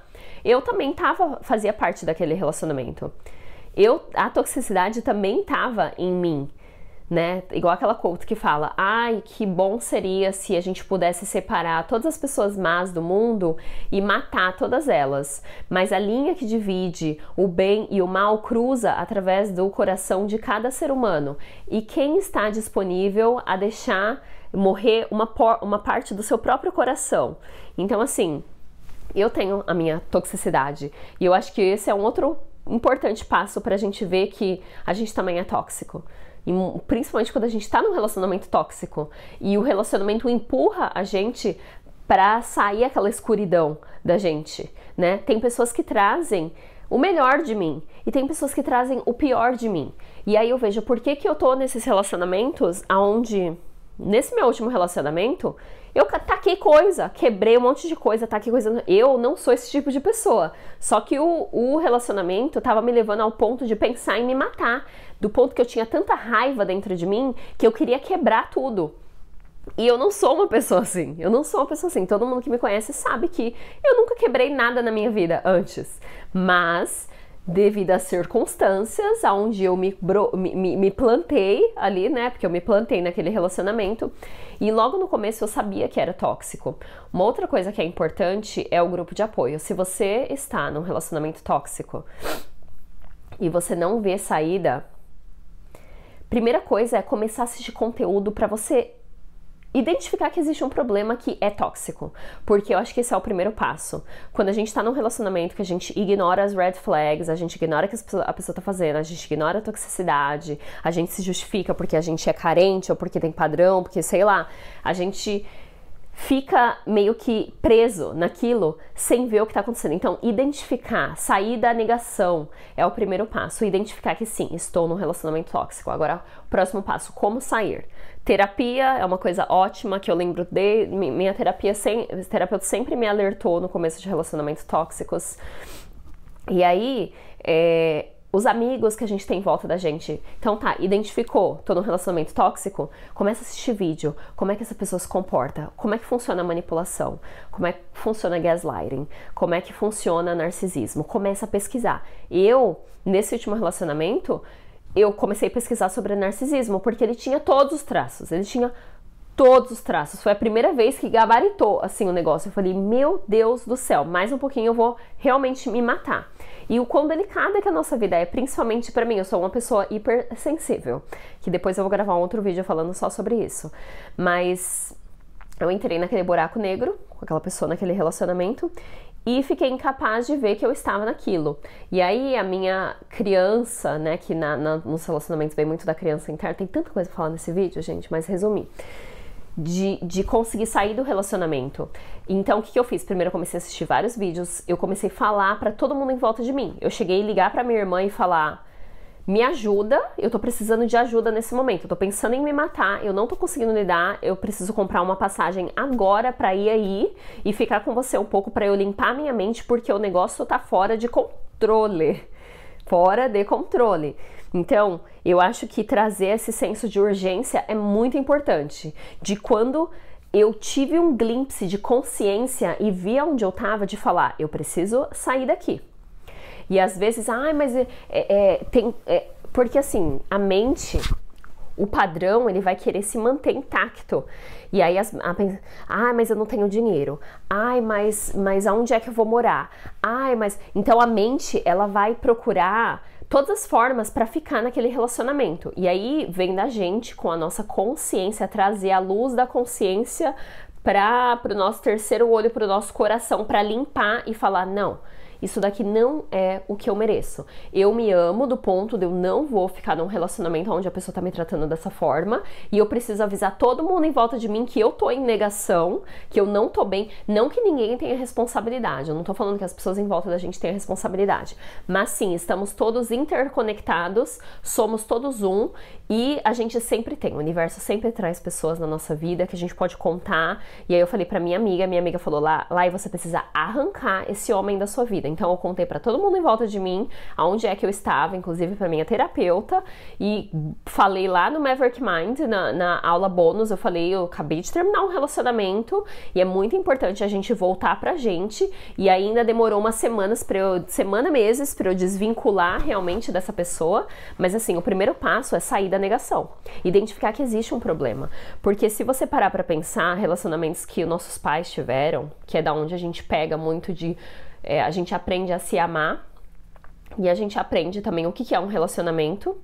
eu também tava, fazia parte daquele relacionamento. Eu, a toxicidade também tava em mim né? Igual aquela quote que fala: "Ai, que bom seria se a gente pudesse separar todas as pessoas más do mundo e matar todas elas". Mas a linha que divide o bem e o mal cruza através do coração de cada ser humano. E quem está disponível a deixar morrer uma, uma parte do seu próprio coração. Então, assim, eu tenho a minha toxicidade. E eu acho que esse é um outro importante passo para a gente ver que a gente também é tóxico. E principalmente quando a gente está num relacionamento tóxico e o relacionamento empurra a gente para sair aquela escuridão da gente, né? Tem pessoas que trazem o melhor de mim e tem pessoas que trazem o pior de mim. E aí eu vejo por que que eu tô nesses relacionamentos aonde nesse meu último relacionamento eu taquei coisa, quebrei um monte de coisa, taquei coisa. Eu não sou esse tipo de pessoa. Só que o, o relacionamento tava me levando ao ponto de pensar em me matar, do ponto que eu tinha tanta raiva dentro de mim que eu queria quebrar tudo. E eu não sou uma pessoa assim. Eu não sou uma pessoa assim. Todo mundo que me conhece sabe que eu nunca quebrei nada na minha vida antes. Mas devido a circunstâncias aonde eu me, bro, me, me, me, plantei ali, né? Porque eu me plantei naquele relacionamento. E logo no começo eu sabia que era tóxico. Uma outra coisa que é importante é o grupo de apoio. Se você está num relacionamento tóxico e você não vê saída, Primeira coisa é começar a assistir conteúdo para você identificar que existe um problema que é tóxico, porque eu acho que esse é o primeiro passo. Quando a gente tá num relacionamento que a gente ignora as red flags, a gente ignora o que a pessoa tá fazendo, a gente ignora a toxicidade, a gente se justifica porque a gente é carente ou porque tem padrão, porque sei lá, a gente fica meio que preso naquilo sem ver o que está acontecendo. Então, identificar, sair da negação é o primeiro passo. Identificar que sim, estou num relacionamento tóxico. Agora, o próximo passo, como sair? Terapia é uma coisa ótima que eu lembro de minha terapia, sem, terapeuta sempre me alertou no começo de relacionamentos tóxicos. E aí, é, os amigos que a gente tem em volta da gente. Então tá, identificou, tô num relacionamento tóxico, começa a assistir vídeo, como é que essa pessoa se comporta, como é que funciona a manipulação, como é que funciona gaslighting, como é que funciona narcisismo, começa a pesquisar. Eu, nesse último relacionamento, eu comecei a pesquisar sobre narcisismo, porque ele tinha todos os traços, ele tinha todos os traços. Foi a primeira vez que gabaritou assim o negócio. Eu falei, meu Deus do céu, mais um pouquinho eu vou realmente me matar. E o quão delicada que é a nossa vida é, principalmente para mim, eu sou uma pessoa hipersensível, que depois eu vou gravar um outro vídeo falando só sobre isso. Mas eu entrei naquele buraco negro, com aquela pessoa naquele relacionamento, e fiquei incapaz de ver que eu estava naquilo. E aí a minha criança, né, que na, na, nos relacionamentos vem muito da criança interna, tem tanta coisa pra falar nesse vídeo, gente, mas resumi de, de conseguir sair do relacionamento. Então, o que, que eu fiz? Primeiro, eu comecei a assistir vários vídeos, eu comecei a falar para todo mundo em volta de mim. Eu cheguei a ligar para minha irmã e falar: me ajuda, eu tô precisando de ajuda nesse momento, eu tô pensando em me matar, eu não tô conseguindo lidar, eu preciso comprar uma passagem agora pra ir aí e ficar com você um pouco para eu limpar minha mente, porque o negócio tá fora de controle. Fora de controle. Então, eu acho que trazer esse senso de urgência é muito importante. De quando eu tive um glimpse de consciência e vi onde eu estava de falar, eu preciso sair daqui. E às vezes, ai, ah, mas é, é, é, tem. É, porque assim, a mente, o padrão, ele vai querer se manter intacto. E aí, as, a, ai, ah, mas eu não tenho dinheiro. Ai, mas, mas aonde é que eu vou morar? Ai, mas. Então a mente, ela vai procurar todas as formas para ficar naquele relacionamento. E aí vem da gente, com a nossa consciência, trazer a luz da consciência para o nosso terceiro olho, para o nosso coração, para limpar e falar: não, isso daqui não é o que eu mereço. Eu me amo do ponto de eu não vou ficar num relacionamento onde a pessoa tá me tratando dessa forma e eu preciso avisar todo mundo em volta de mim que eu tô em negação, que eu não tô bem. Não que ninguém tenha responsabilidade, eu não tô falando que as pessoas em volta da gente tenham responsabilidade, mas sim, estamos todos interconectados, somos todos um e a gente sempre tem, o universo sempre traz pessoas na nossa vida que a gente pode contar. E aí eu falei para minha amiga, minha amiga falou lá, lá e você precisa arrancar esse homem da sua vida. Então eu contei para todo mundo em volta de mim, aonde é que eu estava, inclusive para minha terapeuta, e falei lá no Maverick Mind, na, na aula bônus, eu falei, eu acabei de terminar um relacionamento e é muito importante a gente voltar pra gente. E ainda demorou umas semanas para eu, semana meses para eu desvincular realmente dessa pessoa, mas assim, o primeiro passo é sair da da negação. Identificar que existe um problema. Porque se você parar para pensar, relacionamentos que nossos pais tiveram, que é da onde a gente pega muito de. É, a gente aprende a se amar e a gente aprende também o que, que é um relacionamento.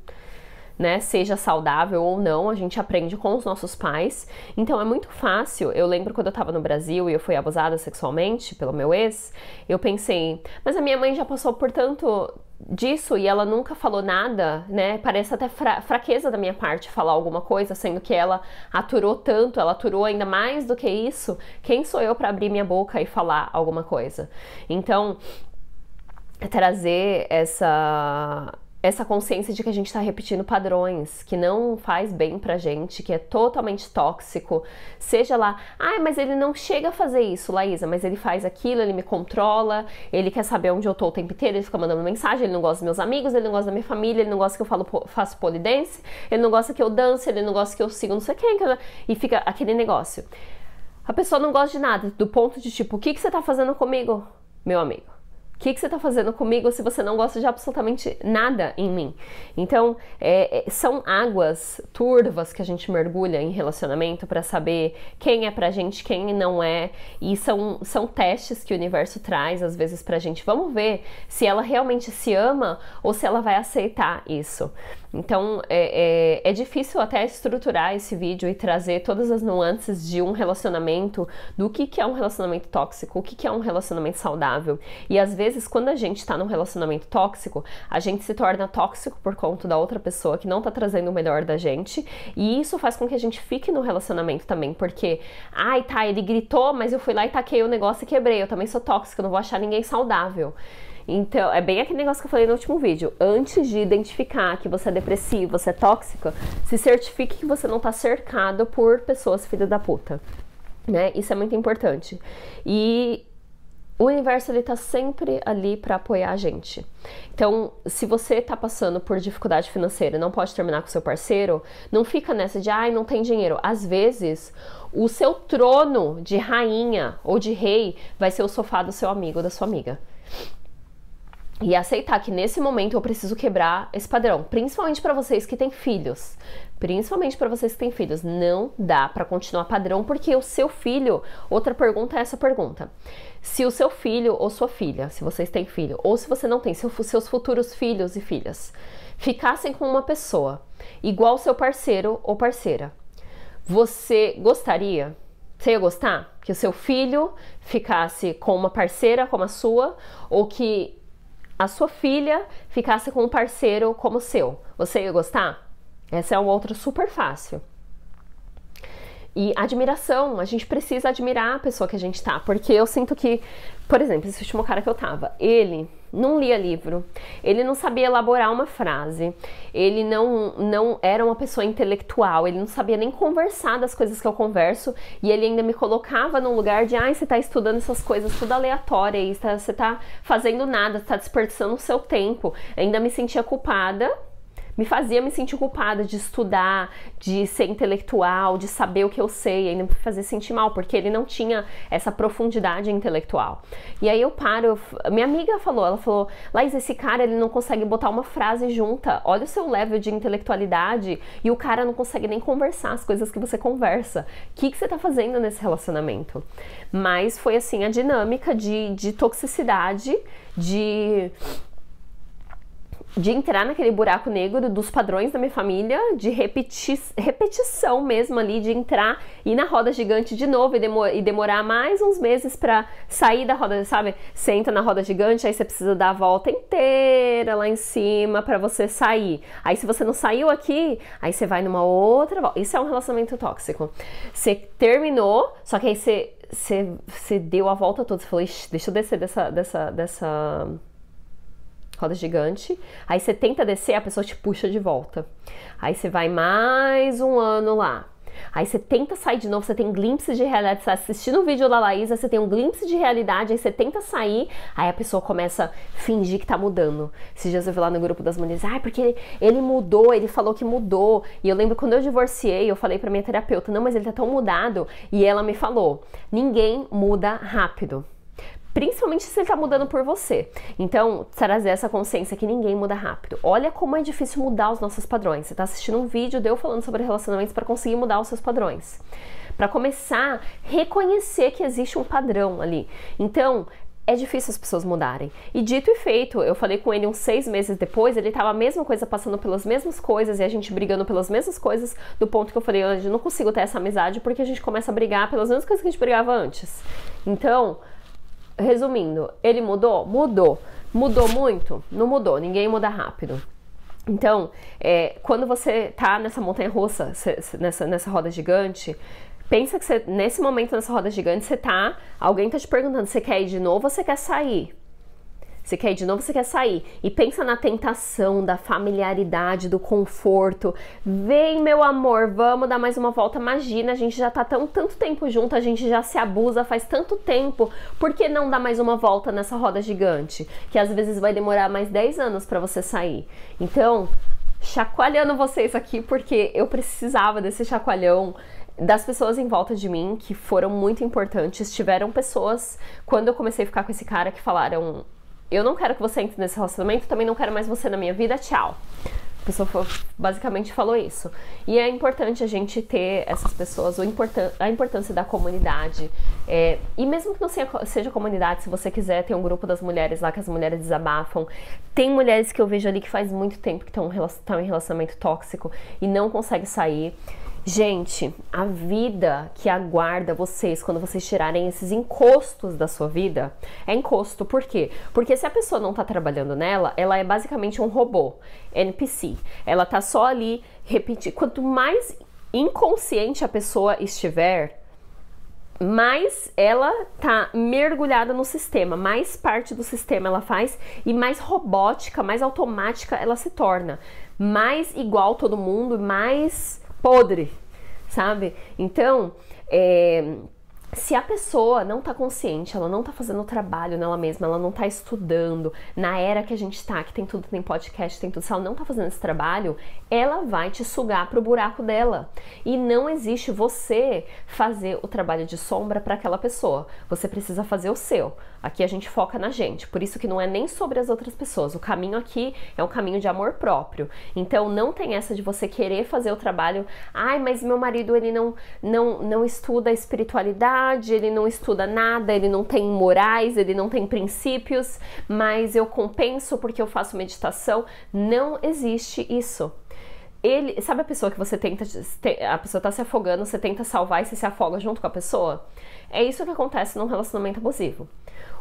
Né, seja saudável ou não, a gente aprende com os nossos pais. Então é muito fácil. Eu lembro quando eu estava no Brasil e eu fui abusada sexualmente pelo meu ex, eu pensei, mas a minha mãe já passou por tanto disso e ela nunca falou nada, né? Parece até fra fraqueza da minha parte falar alguma coisa, sendo que ela aturou tanto, ela aturou ainda mais do que isso. Quem sou eu para abrir minha boca e falar alguma coisa? Então, trazer essa essa consciência de que a gente está repetindo padrões, que não faz bem pra gente, que é totalmente tóxico, seja lá, ah, mas ele não chega a fazer isso, Laísa, mas ele faz aquilo, ele me controla, ele quer saber onde eu tô o tempo inteiro, ele fica mandando mensagem, ele não gosta dos meus amigos, ele não gosta da minha família, ele não gosta que eu falo, faço polidense, ele não gosta que eu dance, ele não gosta que eu siga não sei quem, que eu... e fica aquele negócio. A pessoa não gosta de nada, do ponto de tipo, o que, que você tá fazendo comigo, meu amigo? O que, que você está fazendo comigo se você não gosta de absolutamente nada em mim? Então, é, é são águas turvas que a gente mergulha em relacionamento para saber quem é pra gente, quem não é. E são, são testes que o universo traz, às vezes, pra gente. Vamos ver se ela realmente se ama ou se ela vai aceitar isso. Então é, é, é, difícil até estruturar esse vídeo e trazer todas as nuances de um relacionamento, do que, que é um relacionamento tóxico, o que, que é um relacionamento saudável. E às vezes, quando a gente está num relacionamento tóxico, a gente se torna tóxico por conta da outra pessoa que não está trazendo o melhor da gente. E isso faz com que a gente fique no relacionamento também, porque, ai tá, ele gritou, mas eu fui lá e taquei o negócio e quebrei. Eu também sou tóxico, não vou achar ninguém saudável. Então, é bem aquele negócio que eu falei no último vídeo. Antes de identificar que você é depressivo, você é tóxico, se certifique que você não tá cercado por pessoas filha da puta. Né? Isso é muito importante. E o universo ele tá sempre ali para apoiar a gente. Então, se você tá passando por dificuldade financeira, não pode terminar com seu parceiro, não fica nessa de ai, não tem dinheiro. Às vezes, o seu trono de rainha ou de rei vai ser o sofá do seu amigo ou da sua amiga e aceitar que nesse momento eu preciso quebrar esse padrão, principalmente para vocês que têm filhos. Principalmente para vocês que têm filhos, não dá para continuar padrão porque o seu filho, outra pergunta é essa pergunta. Se o seu filho ou sua filha, se vocês têm filho, ou se você não tem, seu, seus futuros filhos e filhas, ficassem com uma pessoa igual seu parceiro ou parceira, você gostaria? Você ia gostar que o seu filho ficasse com uma parceira como a sua ou que a sua filha ficasse com um parceiro como seu. Você ia gostar? Essa é um outro super fácil. E admiração, a gente precisa admirar a pessoa que a gente tá, porque eu sinto que, por exemplo, esse último cara que eu tava, ele não lia livro, ele não sabia elaborar uma frase, ele não, não era uma pessoa intelectual, ele não sabia nem conversar das coisas que eu converso e ele ainda me colocava num lugar de, ai, ah, você está estudando essas coisas tudo aleatória, tá, você está fazendo nada, está desperdiçando o seu tempo. Eu ainda me sentia culpada me fazia me sentir culpada de estudar, de ser intelectual, de saber o que eu sei, ainda me fazia sentir mal, porque ele não tinha essa profundidade intelectual. E aí eu paro, eu, minha amiga falou, ela falou, Laís, esse cara ele não consegue botar uma frase junta, olha o seu level de intelectualidade e o cara não consegue nem conversar as coisas que você conversa. O que, que você tá fazendo nesse relacionamento? Mas foi assim a dinâmica de, de toxicidade, de de entrar naquele buraco negro dos padrões da minha família, de repeti repetição mesmo ali, de entrar e na roda gigante de novo e, demor e demorar mais uns meses para sair da roda, sabe? Você entra na roda gigante, aí você precisa dar a volta inteira lá em cima para você sair. Aí se você não saiu aqui, aí você vai numa outra volta. Isso é um relacionamento tóxico. Você terminou, só que aí você, você, você deu a volta toda, você falou, deixa eu descer dessa, dessa, dessa roda gigante. Aí você tenta descer, a pessoa te puxa de volta. Aí você vai mais um ano lá. Aí você tenta sair de novo, você tem glimpse de realidade, você tá assistindo um vídeo da Laísa, você tem um glimpse de realidade, aí você tenta sair, aí a pessoa começa a fingir que tá mudando. Se Jesus eu lá no grupo das mulheres, ah, porque ele, ele mudou, ele falou que mudou. E eu lembro quando eu divorciei, eu falei pra minha terapeuta, não, mas ele tá tão mudado. E ela me falou, ninguém muda rápido principalmente se ele está mudando por você. Então, trazer essa consciência que ninguém muda rápido. Olha como é difícil mudar os nossos padrões. Você está assistindo um vídeo deu falando sobre relacionamentos para conseguir mudar os seus padrões. Para começar, reconhecer que existe um padrão ali. Então, é difícil as pessoas mudarem. E dito e feito, eu falei com ele uns seis meses depois, ele tava a mesma coisa, passando pelas mesmas coisas e a gente brigando pelas mesmas coisas, do ponto que eu falei, eu não consigo ter essa amizade porque a gente começa a brigar pelas mesmas coisas que a gente brigava antes. Então, resumindo, ele mudou? Mudou. Mudou muito? Não mudou. Ninguém muda rápido. Então, é, quando você tá nessa montanha russa, nessa, nessa roda gigante, pensa que nesse momento, nessa roda gigante, você tá. Alguém tá te perguntando: você quer ir de novo ou você quer sair? Você quer ir de novo, você quer sair. E pensa na tentação, da familiaridade, do conforto. Vem, meu amor, vamos dar mais uma volta. Imagina, a gente já tá tão, tanto tempo junto, a gente já se abusa faz tanto tempo. Por que não dar mais uma volta nessa roda gigante? Que às vezes vai demorar mais 10 anos para você sair. Então, chacoalhando vocês aqui, porque eu precisava desse chacoalhão das pessoas em volta de mim que foram muito importantes. Tiveram pessoas, quando eu comecei a ficar com esse cara, que falaram: eu não quero que você entre nesse relacionamento, também não quero mais você na minha vida, tchau. A pessoa basicamente falou isso. E é importante a gente ter essas pessoas, a importância da comunidade. É, e mesmo que não seja, comunidade, se você quiser, tem um grupo das mulheres lá que as mulheres desabafam. Tem mulheres que eu vejo ali que faz muito tempo que estão em relacionamento tóxico e não consegue sair. Gente, a vida que aguarda vocês quando vocês tirarem esses encostos da sua vida é encosto, por quê? Porque se a pessoa não tá trabalhando nela, ela é basicamente um robô, NPC. Ela tá só ali repetir. Quanto mais inconsciente a pessoa estiver, mais ela tá mergulhada no sistema, mais parte do sistema ela faz e mais robótica, mais automática ela se torna, mais igual todo mundo, mais podre, sabe? Então, é, se a pessoa não está consciente, ela não está fazendo o trabalho nela mesma, ela não está estudando, na era que a gente está, que tem tudo, tem podcast, tem tudo, se ela não está fazendo esse trabalho, ela vai te sugar pro buraco dela. E não existe você fazer o trabalho de sombra para aquela pessoa. Você precisa fazer o seu. Aqui a gente foca na gente, por isso que não é nem sobre as outras pessoas. O caminho aqui é um caminho de amor próprio. Então não tem essa de você querer fazer o trabalho, ai, mas meu marido ele não não não estuda a espiritualidade ele não estuda nada, ele não tem morais, ele não tem princípios, mas eu compenso porque eu faço meditação. Não existe isso. Ele, sabe a pessoa que você tenta, a pessoa tá se afogando, você tenta salvar e você se afoga junto com a pessoa? É isso que acontece num relacionamento abusivo.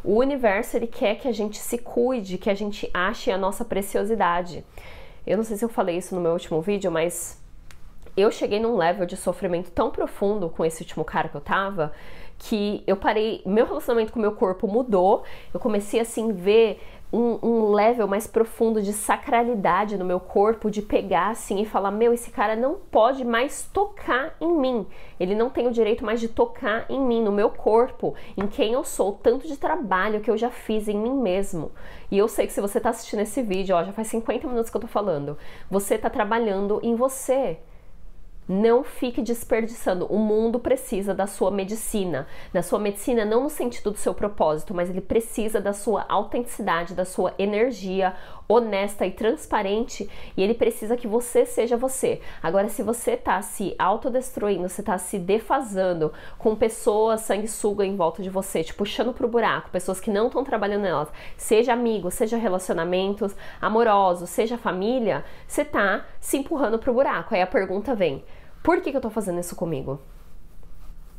O universo ele quer que a gente se cuide, que a gente ache a nossa preciosidade. Eu não sei se eu falei isso no meu último vídeo, mas eu cheguei num level de sofrimento tão profundo com esse último cara que eu tava, que eu parei, meu relacionamento com o meu corpo mudou, eu comecei assim ver um, um, level mais profundo de sacralidade no meu corpo, de pegar assim e falar: meu, esse cara não pode mais tocar em mim, ele não tem o direito mais de tocar em mim, no meu corpo, em quem eu sou, tanto de trabalho que eu já fiz em mim mesmo. E eu sei que se você tá assistindo esse vídeo, ó, já faz 50 minutos que eu tô falando, você tá trabalhando em você. Não fique desperdiçando. O mundo precisa da sua medicina. Da sua medicina, não no sentido do seu propósito, mas ele precisa da sua autenticidade, da sua energia honesta e transparente e ele precisa que você seja você. Agora, se você tá se autodestruindo, você tá se defasando com pessoas sanguessuga em volta de você, te puxando pro buraco, pessoas que não estão trabalhando nelas, seja amigo, seja relacionamentos amorosos, seja família, você tá se empurrando pro buraco. Aí a pergunta vem: por que, que eu tô fazendo isso comigo?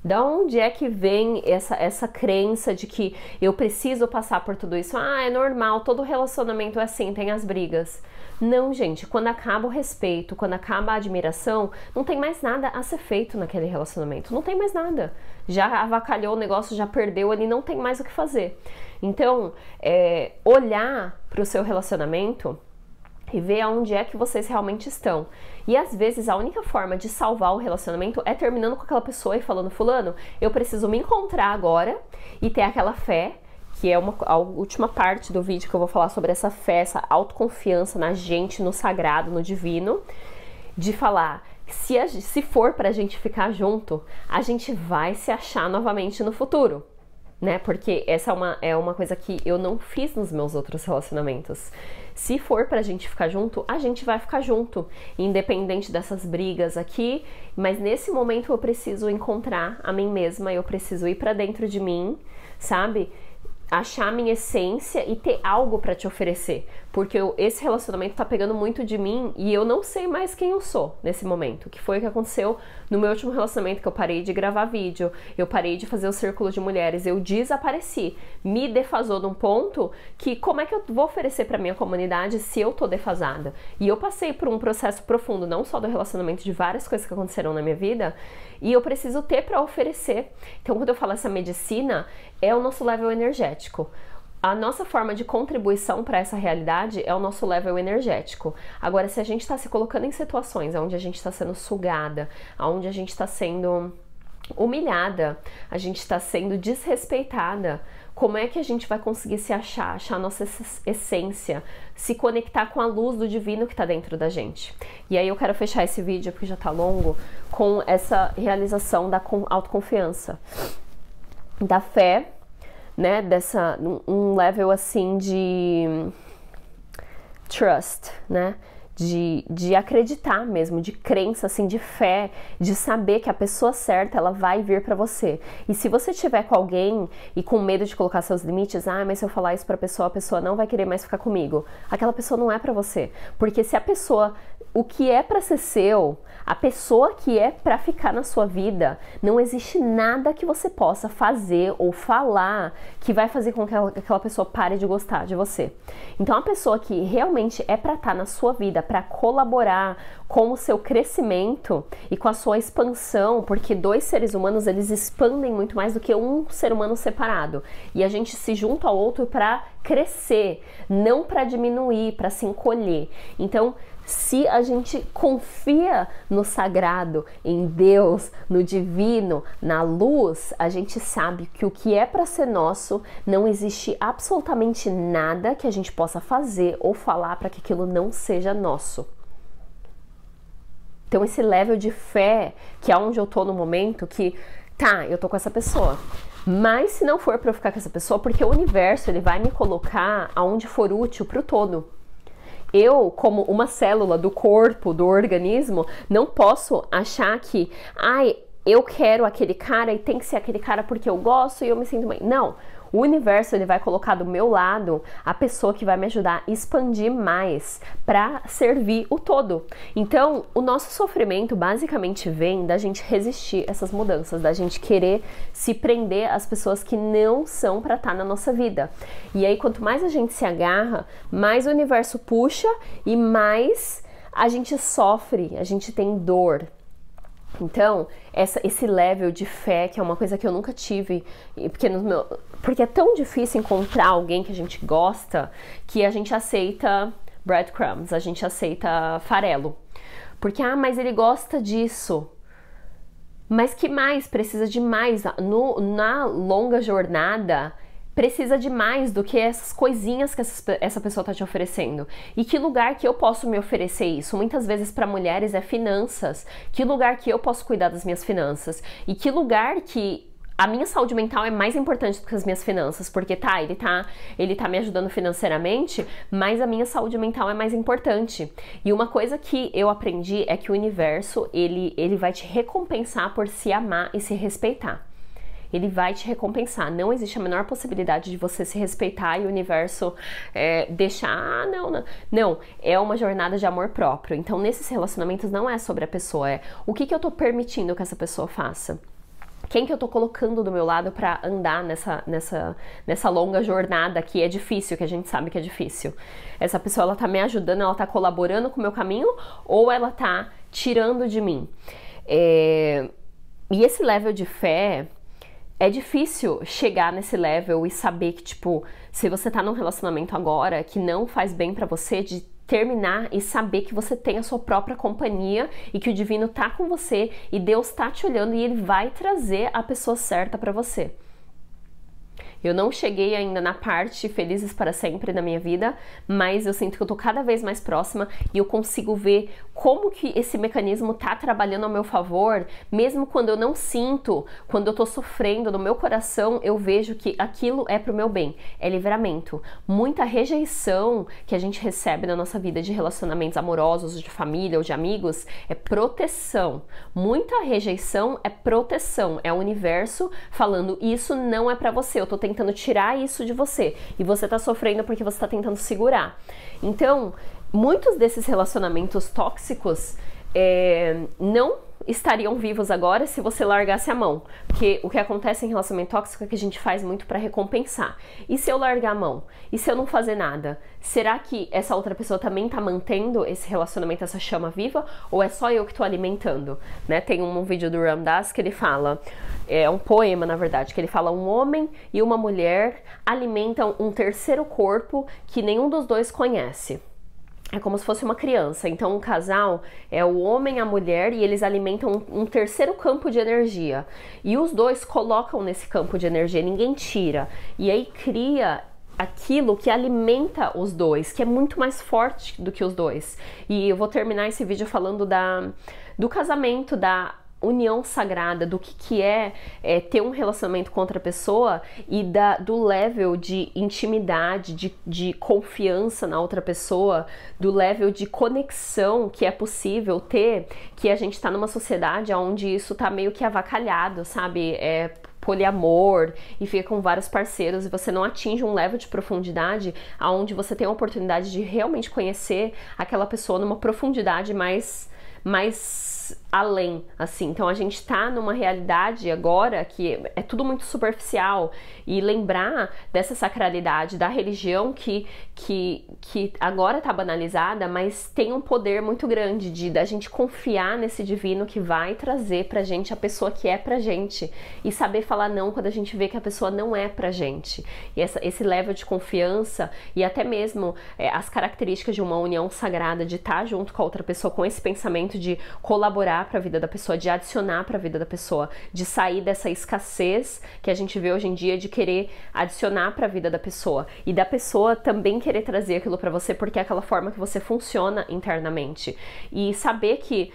Da onde é que vem essa, essa crença de que eu preciso passar por tudo isso? Ah, é normal, todo relacionamento é assim, tem as brigas. Não, gente, quando acaba o respeito, quando acaba a admiração, não tem mais nada a ser feito naquele relacionamento. Não tem mais nada. Já avacalhou o negócio, já perdeu, ele não tem mais o que fazer. Então, é, olhar para o seu relacionamento e ver aonde é que vocês realmente estão. E às vezes a única forma de salvar o relacionamento é terminando com aquela pessoa e falando: Fulano, eu preciso me encontrar agora e ter aquela fé que é uma, a última parte do vídeo que eu vou falar sobre essa fé, essa autoconfiança na gente, no sagrado, no divino, de falar. Se, a, se for pra gente ficar junto, a gente vai se achar novamente no futuro né? Porque essa é uma, é uma coisa que eu não fiz nos meus outros relacionamentos. Se for pra gente ficar junto, a gente vai ficar junto, independente dessas brigas aqui, mas nesse momento eu preciso encontrar a mim mesma, eu preciso ir para dentro de mim, sabe? achar a minha essência e ter algo para te oferecer porque eu, esse relacionamento tá pegando muito de mim e eu não sei mais quem eu sou nesse momento. Que foi o que aconteceu no meu último relacionamento, que eu parei de gravar vídeo, eu parei de fazer o círculo de mulheres, eu desapareci, me defasou de um ponto que como é que eu vou oferecer para minha comunidade se eu tô defasada? E eu passei por um processo profundo, não só do relacionamento, de várias coisas que aconteceram na minha vida, e eu preciso ter para oferecer. Então, quando eu falo essa medicina, é o nosso level energético. A nossa forma de contribuição para essa realidade é o nosso level energético. Agora, se a gente está se colocando em situações onde a gente está sendo sugada, onde a gente está sendo humilhada, a gente está sendo desrespeitada, como é que a gente vai conseguir se achar, achar a nossa essência, se conectar com a luz do divino que está dentro da gente. E aí eu quero fechar esse vídeo, porque já está longo, com essa realização da autoconfiança, da fé né, dessa um level assim de trust, né? De, de acreditar mesmo, de crença, assim, de fé, de saber que a pessoa certa ela vai vir para você. E se você tiver com alguém e com medo de colocar seus limites, ah, mas se eu falar isso pra pessoa, a pessoa não vai querer mais ficar comigo. Aquela pessoa não é para você. Porque se a pessoa o que é para ser seu, a pessoa que é para ficar na sua vida, não existe nada que você possa fazer ou falar que vai fazer com que aquela pessoa pare de gostar de você. Então, a pessoa que realmente é para estar tá na sua vida, para colaborar com o seu crescimento e com a sua expansão, porque dois seres humanos eles expandem muito mais do que um ser humano separado. E a gente se junta ao outro para crescer, não para diminuir, para se encolher. Então, se a gente confia no sagrado, em Deus, no divino, na luz, a gente sabe que o que é para ser nosso não existe absolutamente nada que a gente possa fazer ou falar para que aquilo não seja nosso. Então esse level de fé, que é onde eu tô no momento, que tá, eu tô com essa pessoa. Mas se não for para eu ficar com essa pessoa, porque o universo ele vai me colocar aonde for útil para o todo eu, como uma célula do corpo, do organismo, não posso achar que, ai, eu quero aquele cara e tem que ser aquele cara porque eu gosto e eu me sinto bem. Não. O universo ele vai colocar do meu lado a pessoa que vai me ajudar a expandir mais para servir o todo. Então, o nosso sofrimento basicamente vem da gente resistir essas mudanças, da gente querer se prender às pessoas que não são para estar tá na nossa vida. E aí, quanto mais a gente se agarra, mais o universo puxa e mais a gente sofre, a gente tem dor. Então, essa, esse level de fé, que é uma coisa que eu nunca tive, porque no meu, porque é tão difícil encontrar alguém que a gente gosta que a gente aceita breadcrumbs, a gente aceita farelo. Porque, ah, mas ele gosta disso. Mas que mais? Precisa de mais. No, na longa jornada, precisa de mais do que essas coisinhas que essa, essa pessoa está te oferecendo. E que lugar que eu posso me oferecer isso? Muitas vezes para mulheres é finanças. Que lugar que eu posso cuidar das minhas finanças? E que lugar que a minha saúde mental é mais importante do que as minhas finanças, porque tá, ele tá, ele tá me ajudando financeiramente, mas a minha saúde mental é mais importante. E uma coisa que eu aprendi é que o universo, ele, ele vai te recompensar por se amar e se respeitar. Ele vai te recompensar. Não existe a menor possibilidade de você se respeitar e o universo é, deixar. Ah, não, não. Não, é uma jornada de amor próprio. Então, nesses relacionamentos, não é sobre a pessoa, é o que, que eu tô permitindo que essa pessoa faça quem que eu tô colocando do meu lado para andar nessa, nessa, nessa longa jornada que é difícil, que a gente sabe que é difícil. Essa pessoa ela tá me ajudando, ela tá colaborando com o meu caminho ou ela tá tirando de mim. É... E esse level de fé é difícil chegar nesse level e saber que, tipo, se você tá num relacionamento agora que não faz bem para você, de terminar e saber que você tem a sua própria companhia e que o divino tá com você e Deus tá te olhando e ele vai trazer a pessoa certa para você. Eu não cheguei ainda na parte felizes para sempre na minha vida, mas eu sinto que eu tô cada vez mais próxima e eu consigo ver como que esse mecanismo tá trabalhando a meu favor, mesmo quando eu não sinto, quando eu tô sofrendo no meu coração, eu vejo que aquilo é pro meu bem. É livramento. Muita rejeição que a gente recebe na nossa vida de relacionamentos amorosos, de família ou de amigos, é proteção. Muita rejeição é proteção, é o universo falando isso não é para você. Eu tô tentando tentando tirar isso de você e você tá sofrendo porque você tá tentando segurar. Então, muitos desses relacionamentos tóxicos é, não estariam vivos agora se você largasse a mão. Porque o que acontece em relacionamento tóxico é que a gente faz muito para recompensar. E se eu largar a mão? E se eu não fazer nada? Será que essa outra pessoa também tá mantendo esse relacionamento, essa chama viva? Ou é só eu que tô alimentando? Né? Tem um, um vídeo do Ramdas que ele fala, é um poema na verdade, que ele fala um homem e uma mulher alimentam um terceiro corpo que nenhum dos dois conhece é como se fosse uma criança. Então, um casal é o homem, a mulher e eles alimentam um, um, terceiro campo de energia. E os dois colocam nesse campo de energia, ninguém tira. E aí cria aquilo que alimenta os dois, que é muito mais forte do que os dois. E eu vou terminar esse vídeo falando da do casamento, da união sagrada do que, que é, é, ter um relacionamento com outra pessoa e da, do level de intimidade, de, de confiança na outra pessoa, do level de conexão que é possível ter, que a gente está numa sociedade onde isso tá meio que avacalhado, sabe? É, poliamor e fica com vários parceiros e você não atinge um level de profundidade aonde você tem a oportunidade de realmente conhecer aquela pessoa numa profundidade mais mais além, assim. Então a gente tá numa realidade agora que é tudo muito superficial e lembrar dessa sacralidade da religião que que, que agora tá banalizada, mas tem um poder muito grande de da gente confiar nesse divino que vai trazer pra gente a pessoa que é pra gente e saber falar não quando a gente vê que a pessoa não é pra gente. E essa, esse level de confiança e até mesmo é, as características de uma união sagrada de estar tá junto com a outra pessoa com esse pensamento de colaborar para a vida da pessoa, de adicionar para a vida da pessoa, de sair dessa escassez que a gente vê hoje em dia de querer adicionar para a vida da pessoa e da pessoa também querer trazer aquilo para você porque é aquela forma que você funciona internamente. E saber que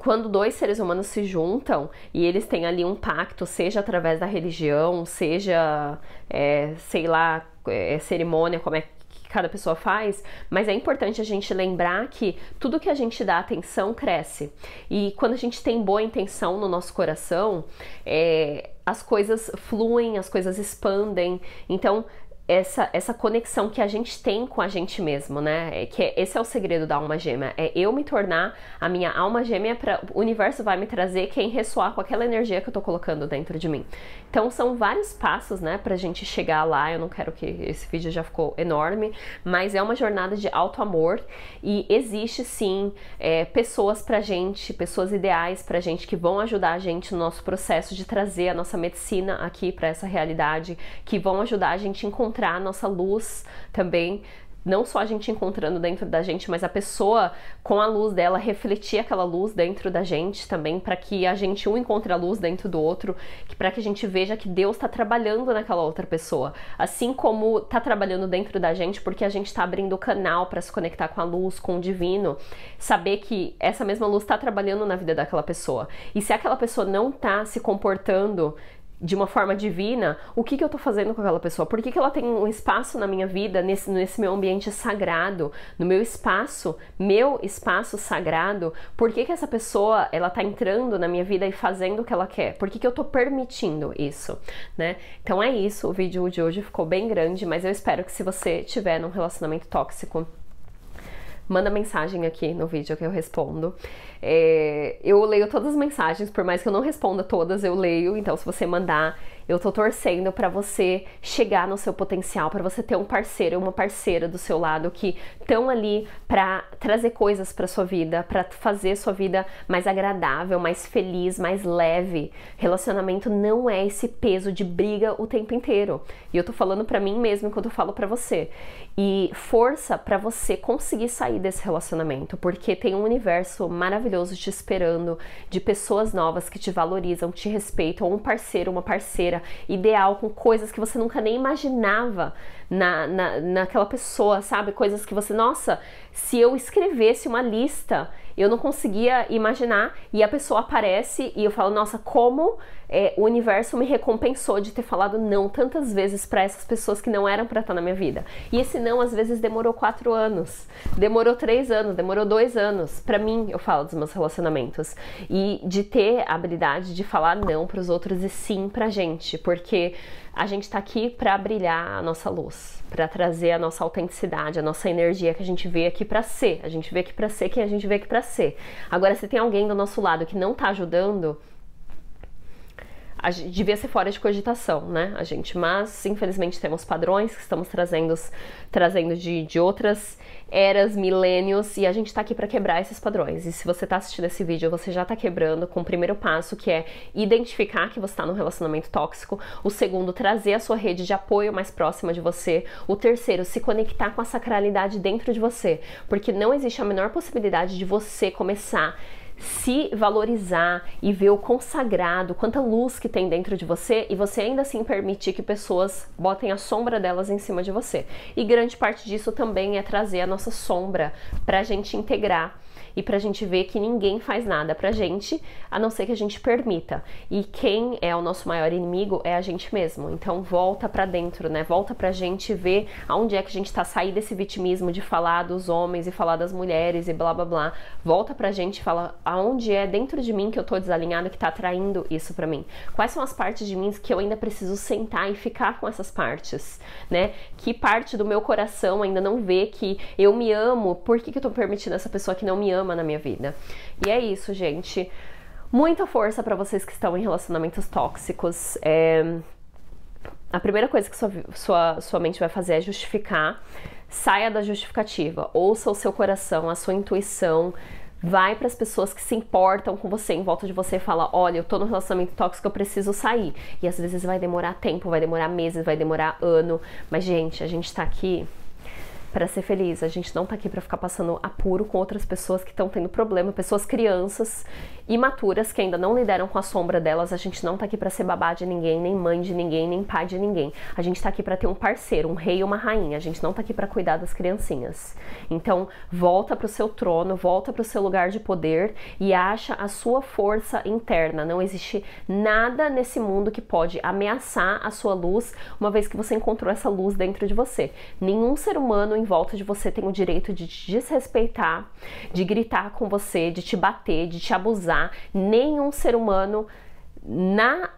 quando dois seres humanos se juntam e eles têm ali um pacto, seja através da religião, seja, é, sei lá, é, cerimônia, como é cada pessoa faz, mas é importante a gente lembrar que tudo que a gente dá atenção cresce. E quando a gente tem boa intenção no nosso coração, é, as coisas fluem, as coisas expandem. Então, essa, essa conexão que a gente tem com a gente mesmo, né? É que esse é o segredo da alma gêmea, é eu me tornar a minha alma gêmea para o universo vai me trazer quem ressoar com aquela energia que eu tô colocando dentro de mim. Então são vários passos, né, pra gente chegar lá. Eu não quero que esse vídeo já ficou enorme, mas é uma jornada de alto amor e existe sim é, pessoas pra gente, pessoas ideais pra gente que vão ajudar a gente no nosso processo de trazer a nossa medicina aqui para essa realidade, que vão ajudar a gente a encontrar encontrar a nossa luz também não só a gente encontrando dentro da gente, mas a pessoa com a luz dela refletir aquela luz dentro da gente também, para que a gente um encontre a luz dentro do outro, que para que a gente veja que Deus está trabalhando naquela outra pessoa, assim como está trabalhando dentro da gente, porque a gente está abrindo o canal para se conectar com a luz, com o divino, saber que essa mesma luz está trabalhando na vida daquela pessoa. E se aquela pessoa não está se comportando de uma forma divina, o que, que eu estou fazendo com aquela pessoa? Por que, que ela tem um espaço na minha vida, nesse, nesse meu ambiente sagrado, no meu espaço, meu espaço sagrado? Por que, que essa pessoa ela tá entrando na minha vida e fazendo o que ela quer? Por que, que eu estou permitindo isso? Né? Então é isso, o vídeo de hoje ficou bem grande, mas eu espero que se você tiver num relacionamento tóxico, manda mensagem aqui no vídeo que eu respondo. É, eu leio todas as mensagens, por mais que eu não responda todas, eu leio. Então, se você mandar, eu tô torcendo para você chegar no seu potencial, para você ter um parceiro, uma parceira do seu lado que estão ali para trazer coisas para sua vida, para fazer sua vida mais agradável, mais feliz, mais leve. Relacionamento não é esse peso de briga o tempo inteiro. E eu tô falando para mim mesmo enquanto eu falo para você. E força para você conseguir sair desse relacionamento, porque tem um universo maravilhoso te esperando, de pessoas novas que te valorizam, te respeitam, um parceiro, uma parceira ideal, com coisas que você nunca nem imaginava na, na, naquela pessoa, sabe? Coisas que você, nossa, se eu escrevesse uma lista, eu não conseguia imaginar e a pessoa aparece e eu falo, nossa, como é, o universo me recompensou de ter falado não tantas vezes para essas pessoas que não eram para estar na minha vida. E esse não às vezes demorou quatro anos, demorou três anos, demorou dois anos. Para mim, eu falo dos meus relacionamentos e de ter a habilidade de falar não para os outros e sim para gente, porque a gente está aqui para brilhar a nossa luz, para trazer a nossa autenticidade, a nossa energia que a gente veio aqui para ser. A gente veio aqui para ser quem a gente veio aqui para ser. Agora, se tem alguém do nosso lado que não está ajudando, a, devia ser fora de cogitação, né, a gente? Mas, infelizmente, temos padrões que estamos trazendo, trazendo de, de outras eras, milênios, e a gente tá aqui para quebrar esses padrões. E se você tá assistindo esse vídeo, você já tá quebrando com o primeiro passo, que é identificar que você tá num relacionamento tóxico. O segundo, trazer a sua rede de apoio mais próxima de você. O terceiro, se conectar com a sacralidade dentro de você, porque não existe a menor possibilidade de você começar se valorizar e ver o consagrado, quanta luz que tem dentro de você e você ainda assim permitir que pessoas botem a sombra delas em cima de você. E grande parte disso também é trazer a nossa sombra para a gente integrar e pra gente ver que ninguém faz nada pra gente, a não ser que a gente permita. E quem é o nosso maior inimigo é a gente mesmo. Então volta pra dentro, né? Volta pra gente ver aonde é que a gente tá sair desse vitimismo de falar dos homens e falar das mulheres e blá blá blá. Volta pra gente e fala aonde é dentro de mim que eu tô desalinhado que tá atraindo isso pra mim. Quais são as partes de mim que eu ainda preciso sentar e ficar com essas partes, né? Que parte do meu coração ainda não vê que eu me amo? Por que, que eu tô permitindo essa pessoa que não me ama? ama na minha vida. E é isso, gente. Muita força para vocês que estão em relacionamentos tóxicos. É... A primeira coisa que sua, sua, sua mente vai fazer é justificar. Saia da justificativa. Ouça o seu coração, a sua intuição. Vai para as pessoas que se importam com você em volta de você e fala: "Olha, eu tô num relacionamento tóxico, eu preciso sair". E às vezes vai demorar tempo, vai demorar meses, vai demorar ano, mas gente, a gente tá aqui para ser feliz. A gente não tá aqui para ficar passando apuro com outras pessoas que estão tendo problema, pessoas crianças imaturas que ainda não lideram com a sombra delas. A gente não tá aqui para ser babá de ninguém, nem mãe de ninguém, nem pai de ninguém. A gente tá aqui para ter um parceiro, um rei ou uma rainha. A gente não tá aqui para cuidar das criancinhas. Então, volta pro seu trono, volta pro seu lugar de poder e acha a sua força interna. Não existe nada nesse mundo que pode ameaçar a sua luz, uma vez que você encontrou essa luz dentro de você. Nenhum ser humano em volta de você tem o direito de te desrespeitar, de gritar com você, de te bater, de te abusar. Nenhum ser humano na,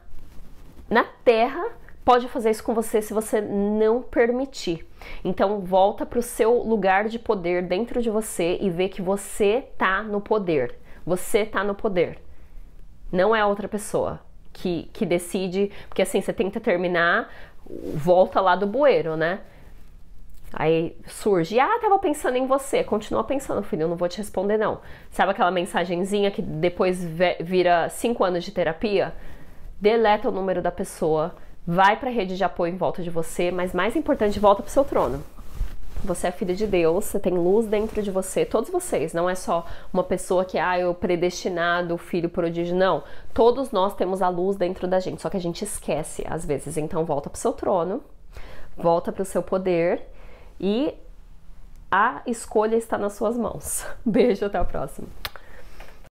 na Terra pode fazer isso com você se você não permitir. Então volta para o seu lugar de poder dentro de você e vê que você tá no poder. Você tá no poder. Não é outra pessoa que, que decide, porque assim, você tenta terminar, volta lá do bueiro, né? Aí surge, ah, tava pensando em você. Continua pensando, filho, eu não vou te responder, não. Sabe aquela mensagenzinha que depois vira cinco anos de terapia? Deleta o número da pessoa, vai pra rede de apoio em volta de você, mas mais importante, volta pro seu trono. Você é filho de Deus, você tem luz dentro de você, todos vocês, não é só uma pessoa que, ah, eu predestinado, filho prodígio, não. Todos nós temos a luz dentro da gente, só que a gente esquece às vezes. Então volta pro seu trono, volta pro seu poder e a escolha está nas suas mãos. Beijo, até a próxima.